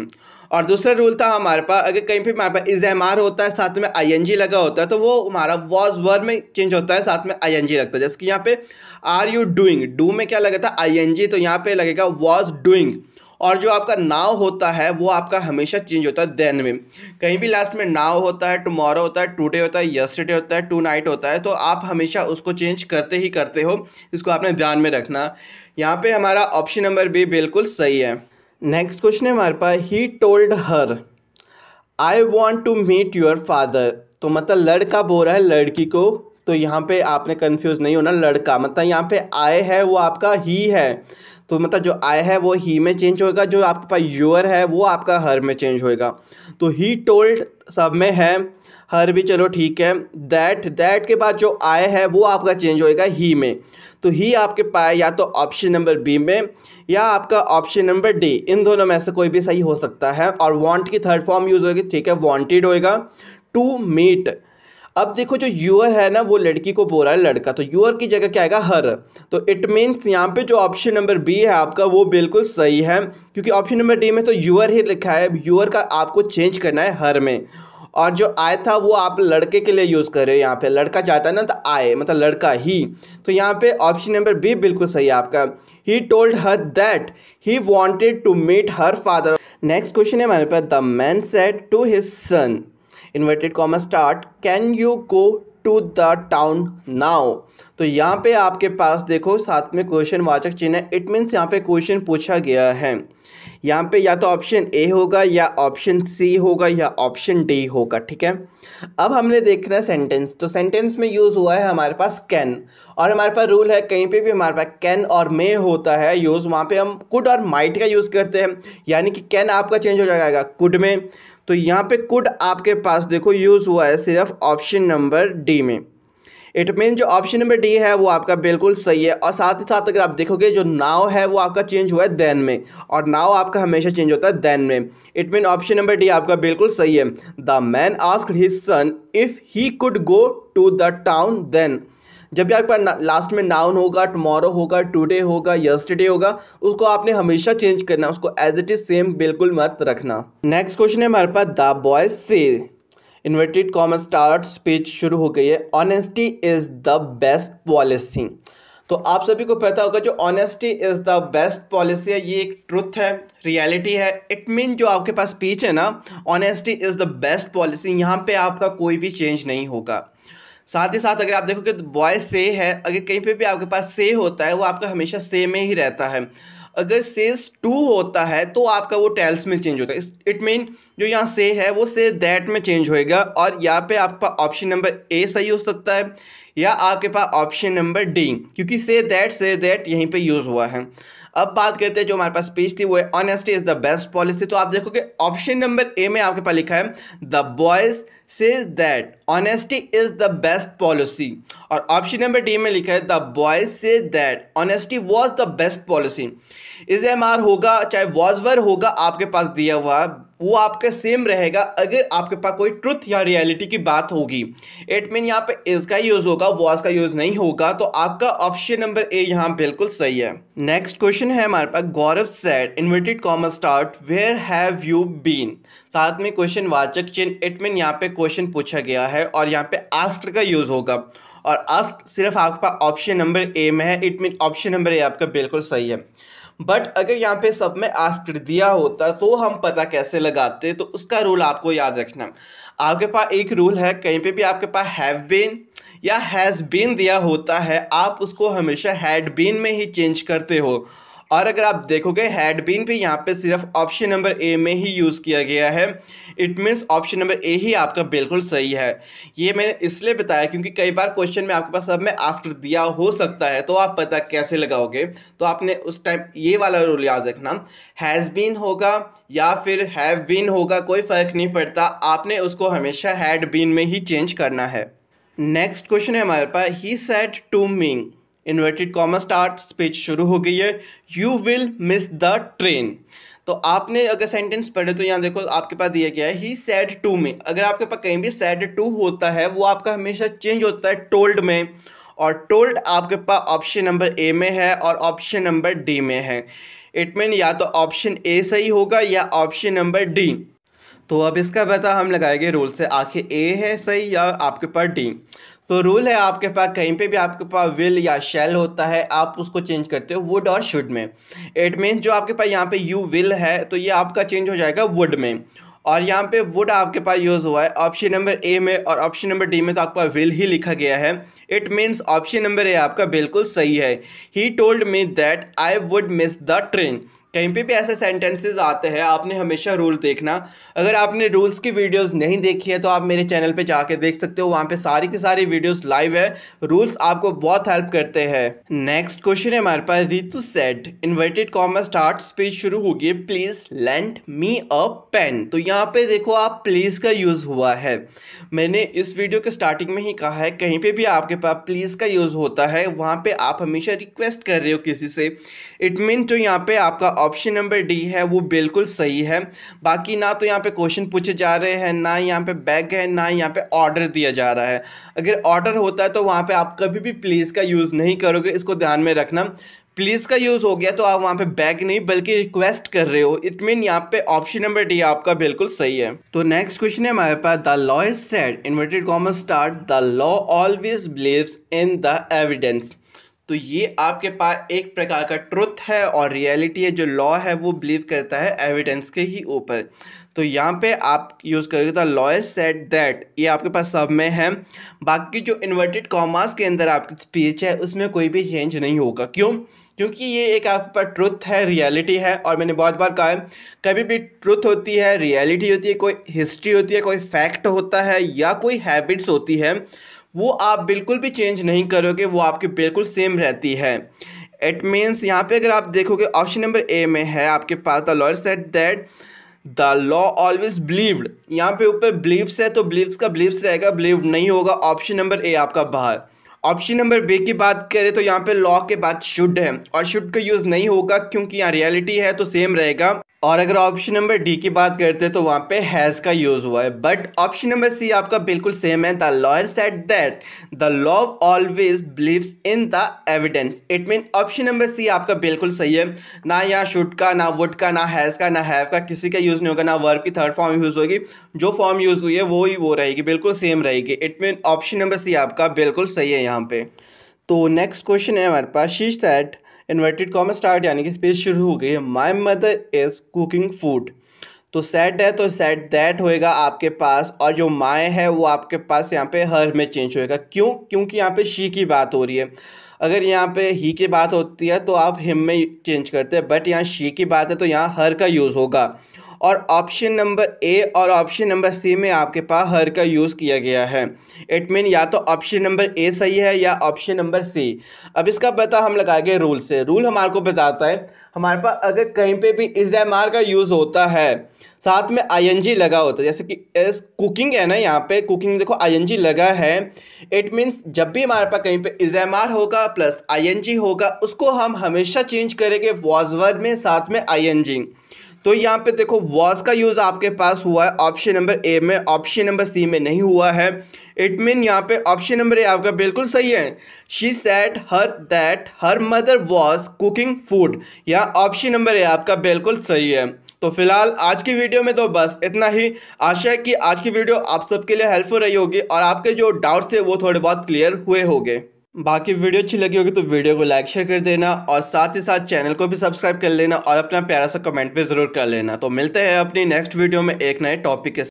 और दूसरा रूल था हमारे पास अगर कहीं पे हमारे पास इज एम आर होता है साथ में आई एन जी लगा होता है तो वो हमारा वॉज वर में चेंज होता है साथ में आई एन जी लगता है जैसे कि यहाँ पे आर यू डूइंग डू में क्या लगा था आई एन जी तो यहाँ पे लगेगा वॉज डूइंग और जो आपका नाव होता है वो आपका हमेशा चेंज होता है देन में कहीं भी लास्ट में नाव होता है टुमारो होता है टूडे होता है यस्टरडे होता है टू नाइट होता है तो आप हमेशा उसको चेंज करते ही करते हो इसको आपने ध्यान में रखना यहाँ पे हमारा ऑप्शन नंबर बी बिल्कुल सही है नेक्स्ट क्वेश्चन है हमारे पास he told her I want to meet your father तो मतलब लड़का बोल रहा है लड़की को तो यहाँ पे आपने कंफ्यूज नहीं होना लड़का मतलब यहाँ पे आए है वो आपका ही है तो मतलब जो आई है वो ही में चेंज होगा जो आपके पास योर है वो आपका हर में चेंज होएगा तो ही टोल्ड सब में है हर भी चलो ठीक है दैट दैट के बाद जो आय है वो आपका चेंज होएगा ही में तो ही आपके पाए या तो ऑप्शन नंबर बी में या आपका ऑप्शन नंबर डी इन दोनों में से कोई भी सही हो सकता है और वांट की थर्ड फॉर्म यूज़ होगी ठीक है वांटेड होएगा टू मीट अब देखो जो यूअर है ना वो लड़की को बोल रहा है लड़का तो यूअर की जगह क्या आएगा हर तो इट मीन्स यहाँ पे जो ऑप्शन नंबर बी है आपका वो बिल्कुल सही है क्योंकि ऑप्शन नंबर डी में तो यूअर ही लिखा है यूअर का आपको चेंज करना है हर में और जो आय था वो आप लड़के के लिए यूज़ कर रहे हो यहाँ पे लड़का चाहता है ना तो आय मतलब लड़का ही तो यहाँ पे ऑप्शन नंबर बी बिल्कुल सही है आपका he told her that he wanted to meet her father next question है हमारे पास the man said to his son inverted comma start can you go to the town now तो यहाँ पे आपके पास देखो साथ में क्वेश्चन वाचक चिन्ह है इट मीन्स यहाँ पे क्वेश्चन पूछा गया है यहाँ पे या तो ऑप्शन ए होगा या ऑप्शन सी होगा या ऑप्शन डी होगा ठीक है अब हमने देखना है सेंटेंस तो सेंटेंस में यूज़ हुआ है हमारे पास कैन और हमारे पास रूल है कहीं पे भी हमारे पास कैन और मे होता है यूज़ वहाँ पे हम कुड और माइट का यूज़ करते हैं यानी कि कैन आपका चेंज हो जाएगा कुड में तो यहाँ पे कुड आपके पास देखो यूज़ हुआ है सिर्फ ऑप्शन नंबर डी में इट मीन जो ऑप्शन नंबर डी है वो आपका बिल्कुल सही है और साथ ही साथ अगर आप देखोगे जो नाव है वो आपका चेंज हुआ है देन में और नाव आपका हमेशा चेंज होता है देन में it mean option number D आपका बिल्कुल सही है the man ask his son if he could go to the town then जब भी आपके पास लास्ट में नाउन होगा टमोरो होगा टूडे होगा यस्टरडे होगा उसको आपने हमेशा चेंज करना उसको एज इट इज सेम बिल्कुल मत रखना नेक्स्ट क्वेश्चन है हमारे पास the boy says inverted comma start speech शुरू हो गई है honesty is the best policy तो आप सभी को पता होगा जो honesty is the best policy है ये एक ट्रुथ है रियलिटी है इट मीन जो आपके पास स्पीच है ना honesty is the best policy यहाँ पे आपका कोई भी चेंज नहीं होगा साथ ही साथ अगर आप देखो कि बॉय से है अगर कहीं पे भी आपके पास से होता है वो आपका हमेशा से में ही रहता है अगर सेज टू होता है तो आपका वो टेल्स में चेंज होता है इट मीन जो यहाँ से है वो से दैट में चेंज होएगा और यहाँ पे आपका ऑप्शन नंबर ए सही हो सकता है या आपके पास ऑप्शन नंबर डी क्योंकि से दैट से दैट यहीं पे यूज़ हुआ है अब बात करते हैं जो हमारे पास स्पीच थी वो है honesty is the best policy तो आप देखोगे ऑप्शन नंबर ए में आपके पास लिखा है the boys says that honesty is the best policy और ऑप्शन नंबर डी में लिखा है the boys says that honesty was the best policy is am होगा चाहे वॉजवर होगा आपके पास दिया हुआ वो आपका सेम रहेगा अगर आपके पास कोई ट्रुथ या रियलिटी की बात होगी इट मीन यहाँ पे इसका यूज़ होगा वॉज का यूज़ नहीं होगा तो आपका ऑप्शन नंबर ए यहाँ बिल्कुल सही है नेक्स्ट क्वेश्चन है हमारे पास Gaurav said inverted comma start where have you been साथ में क्वेश्चन वाचक चिन्ह इट मीन यहाँ पे क्वेश्चन पूछा गया है और यहाँ पे आस्ट का यूज़ होगा और आस्ट सिर्फ आपका ऑप्शन नंबर ए में है it mean option number A आपका बिल्कुल सही है बट अगर यहाँ पे सब में आस्क दिया होता तो हम पता कैसे लगाते तो उसका रूल आपको याद रखना आपके पास एक रूल है कहीं पे भी आपके पास हैव बीन या हैज़ बीन दिया होता है आप उसको हमेशा हैड बीन में ही चेंज करते हो और अगर आप देखोगे हैड बीन भी यहाँ पे सिर्फ ऑप्शन नंबर ए में ही यूज़ किया गया है it means option number A ही आपका बिल्कुल सही है ये मैंने इसलिए बताया क्योंकि कई बार क्वेश्चन में आपके पास सब में आस्क दिया हो सकता है तो आप पता कैसे लगाओगे तो आपने उस टाइम ये वाला रूल याद रखना हैज़ बीन होगा या फिर हैव बीन होगा कोई फ़र्क नहीं पड़ता आपने उसको हमेशा हैड बीन में ही चेंज करना है नेक्स्ट क्वेश्चन है हमारे पास he said to me inverted comma start speech शुरू हो गई है you will miss the train तो आपने अगर सेंटेंस पढ़े तो यहाँ देखो आपके पास दिया गया है ही सैड टू में अगर आपके पास कहीं भी सैड टू होता है वो आपका हमेशा चेंज होता है टोल्ड में और टोल्ड आपके पास ऑप्शन नंबर ए में है और ऑप्शन नंबर डी में है इट मीन या तो ऑप्शन ए सही होगा या ऑप्शन नंबर डी तो अब इसका पता हम लगाएंगे रूल से आखिर ए है सही या आपके पास डी तो रूल है आपके पास कहीं पे भी आपके पास विल या शेल होता है आप उसको चेंज करते हो वुड और शुड में इट मीन्स जो आपके पास यहाँ पे यू विल है तो ये आपका चेंज हो जाएगा वुड में और यहाँ पे वुड आपके पास यूज़ हुआ है ऑप्शन नंबर ए में और ऑप्शन नंबर डी में तो आपका विल ही लिखा गया है it means option number A आपका बिल्कुल सही है he told me that I would miss the train कहीं पे भी ऐसे सेंटेंसेस आते हैं आपने हमेशा रूल देखना अगर आपने रूल्स की वीडियोस नहीं देखी है तो आप मेरे चैनल पे जाके देख सकते हो वहाँ पे सारी की सारी वीडियोस लाइव है रूल्स आपको बहुत हेल्प करते हैं नेक्स्ट क्वेश्चन है हमारे पास Ritu said inverted commerce start speech शुरू होगी please lend me a pen तो यहाँ पे देखो आप प्लीज़ का यूज़ हुआ है मैंने इस वीडियो के स्टार्टिंग में ही कहा है कहीं पर भी आपके पास प्लीज़ का यूज़ होता है वहाँ पर आप हमेशा रिक्वेस्ट कर रहे हो किसी से इट मीन जो यहाँ पर आपका ऑप्शन नंबर डी है वो बिल्कुल सही है बाकी ना तो यहाँ पे क्वेश्चन पूछे जा रहे हैं ना यहाँ पे बैग है ना यहाँ पे ऑर्डर दिया जा रहा है अगर ऑर्डर होता है तो वहाँ पे आप कभी भी प्लीज़ का यूज़ नहीं करोगे इसको ध्यान में रखना प्लीज़ का यूज़ हो गया तो आप वहाँ पे बैग नहीं बल्कि रिक्वेस्ट कर रहे हो इट मीन यहाँ पे ऑप्शन नंबर डी आपका बिल्कुल सही है तो नेक्स्ट क्वेश्चन है हमारे पास the law is said inverted commerce start the law always believes in the evidence तो ये आपके पास एक प्रकार का ट्रुथ है और रियलिटी है जो लॉ है वो बिलीव करता है एविडेंस के ही ऊपर तो यहाँ पे आप यूज़ करोगे तो लॉ इज सेट दैट ये आपके पास सब में है बाकी जो इन्वर्टेड कॉमर्स के अंदर आपकी स्पीच है उसमें कोई भी चेंज नहीं होगा क्यों क्योंकि ये एक आपके पास ट्रुथ है रियलिटी है और मैंने बहुत बार कहा है कभी भी ट्रुथ होती है रियलिटी होती है कोई हिस्ट्री होती है कोई फैक्ट होता है या कोई हैबिट्स होती है वो आप बिल्कुल भी चेंज नहीं करोगे वो आपकी बिल्कुल सेम रहती है इट मीन्स यहाँ पे अगर आप देखोगे ऑप्शन नंबर ए में है आपके पास the lawyer said that the law always believed यहाँ पे ऊपर बिलीव्स है तो बिलीव्स का बिलीव्स रहेगा बिलीव नहीं होगा ऑप्शन नंबर ए आपका बाहर ऑप्शन नंबर बी की बात करें तो यहाँ पे लॉ के बाद शुड है और शुड का यूज़ नहीं होगा क्योंकि यहाँ रियलिटी है तो सेम रहेगा और अगर ऑप्शन नंबर डी की बात करते हैं तो वहाँ पे हैज़ का यूज़ हुआ है बट ऑप्शन नंबर सी आपका बिल्कुल सेम है the lawyer said that the law always believes in the evidence it mean option number C आपका बिल्कुल सही है ना यहाँ शुड का ना वुड का ना हैज़ का ना हैव का किसी का यूज़ नहीं होगा ना वर्ब की थर्ड फॉर्म यूज़ होगी जो फॉर्म यूज़ हुई है वो ही वो रहेगी बिल्कुल सेम रहेगी it mean option number C आपका बिल्कुल सही है यहाँ पर तो नेक्स्ट क्वेश्चन है हमारे पास she said inverted comma start यानी कि स्पेस शुरू हो गई है my mother is cooking food तो सेट है तो सेट दैट होएगा आपके पास और जो माए है वो आपके पास यहाँ पे हर में चेंज होएगा क्यों क्योंकि यहाँ पे शी की बात हो रही है अगर यहाँ पे ही की बात होती है तो आप हिम में चेंज करते हैं बट यहाँ शी की बात है तो यहाँ हर का यूज़ होगा और ऑप्शन नंबर ए और ऑप्शन नंबर सी में आपके पास हर का यूज़ किया गया है इट मीन या तो ऑप्शन नंबर ए सही है या ऑप्शन नंबर सी अब इसका पता हम लगाएंगे रूल से रूल हमारे को बताता है हमारे पास अगर कहीं पे भी इज एम आर का यूज़ होता है साथ में आई एन जी लगा होता है जैसे कि एस कुकिंग है ना यहाँ पे कुकिंग देखो आई एन जी लगा है इट मीन्स जब भी हमारे पास कहीं पे इज एम आर होगा प्लस आई एन जी होगा उसको हम हमेशा चेंज करेंगे वॉजवर्ड में साथ में आई एन जी तो यहाँ पे देखो वॉज का यूज़ आपके पास हुआ है ऑप्शन नंबर ए में ऑप्शन नंबर सी में नहीं हुआ है इट मीन यहाँ पे ऑप्शन नंबर ए आपका बिल्कुल सही है she said her that her mother was cooking food यहाँ ऑप्शन नंबर ए आपका बिल्कुल सही है तो फिलहाल आज की वीडियो में तो बस इतना ही आशा है कि आज की वीडियो आप सबके लिए हेल्पफुल रही होगी और आपके जो डाउट्स थे वो थोड़े बहुत क्लियर हुए होंगे बाकी वीडियो अच्छी लगी होगी तो वीडियो को लाइक शेयर कर देना और साथ ही साथ चैनल को भी सब्सक्राइब कर लेना और अपना प्यारा सा कमेंट भी ज़रूर कर लेना तो मिलते हैं अपनी नेक्स्ट वीडियो में एक नए टॉपिक के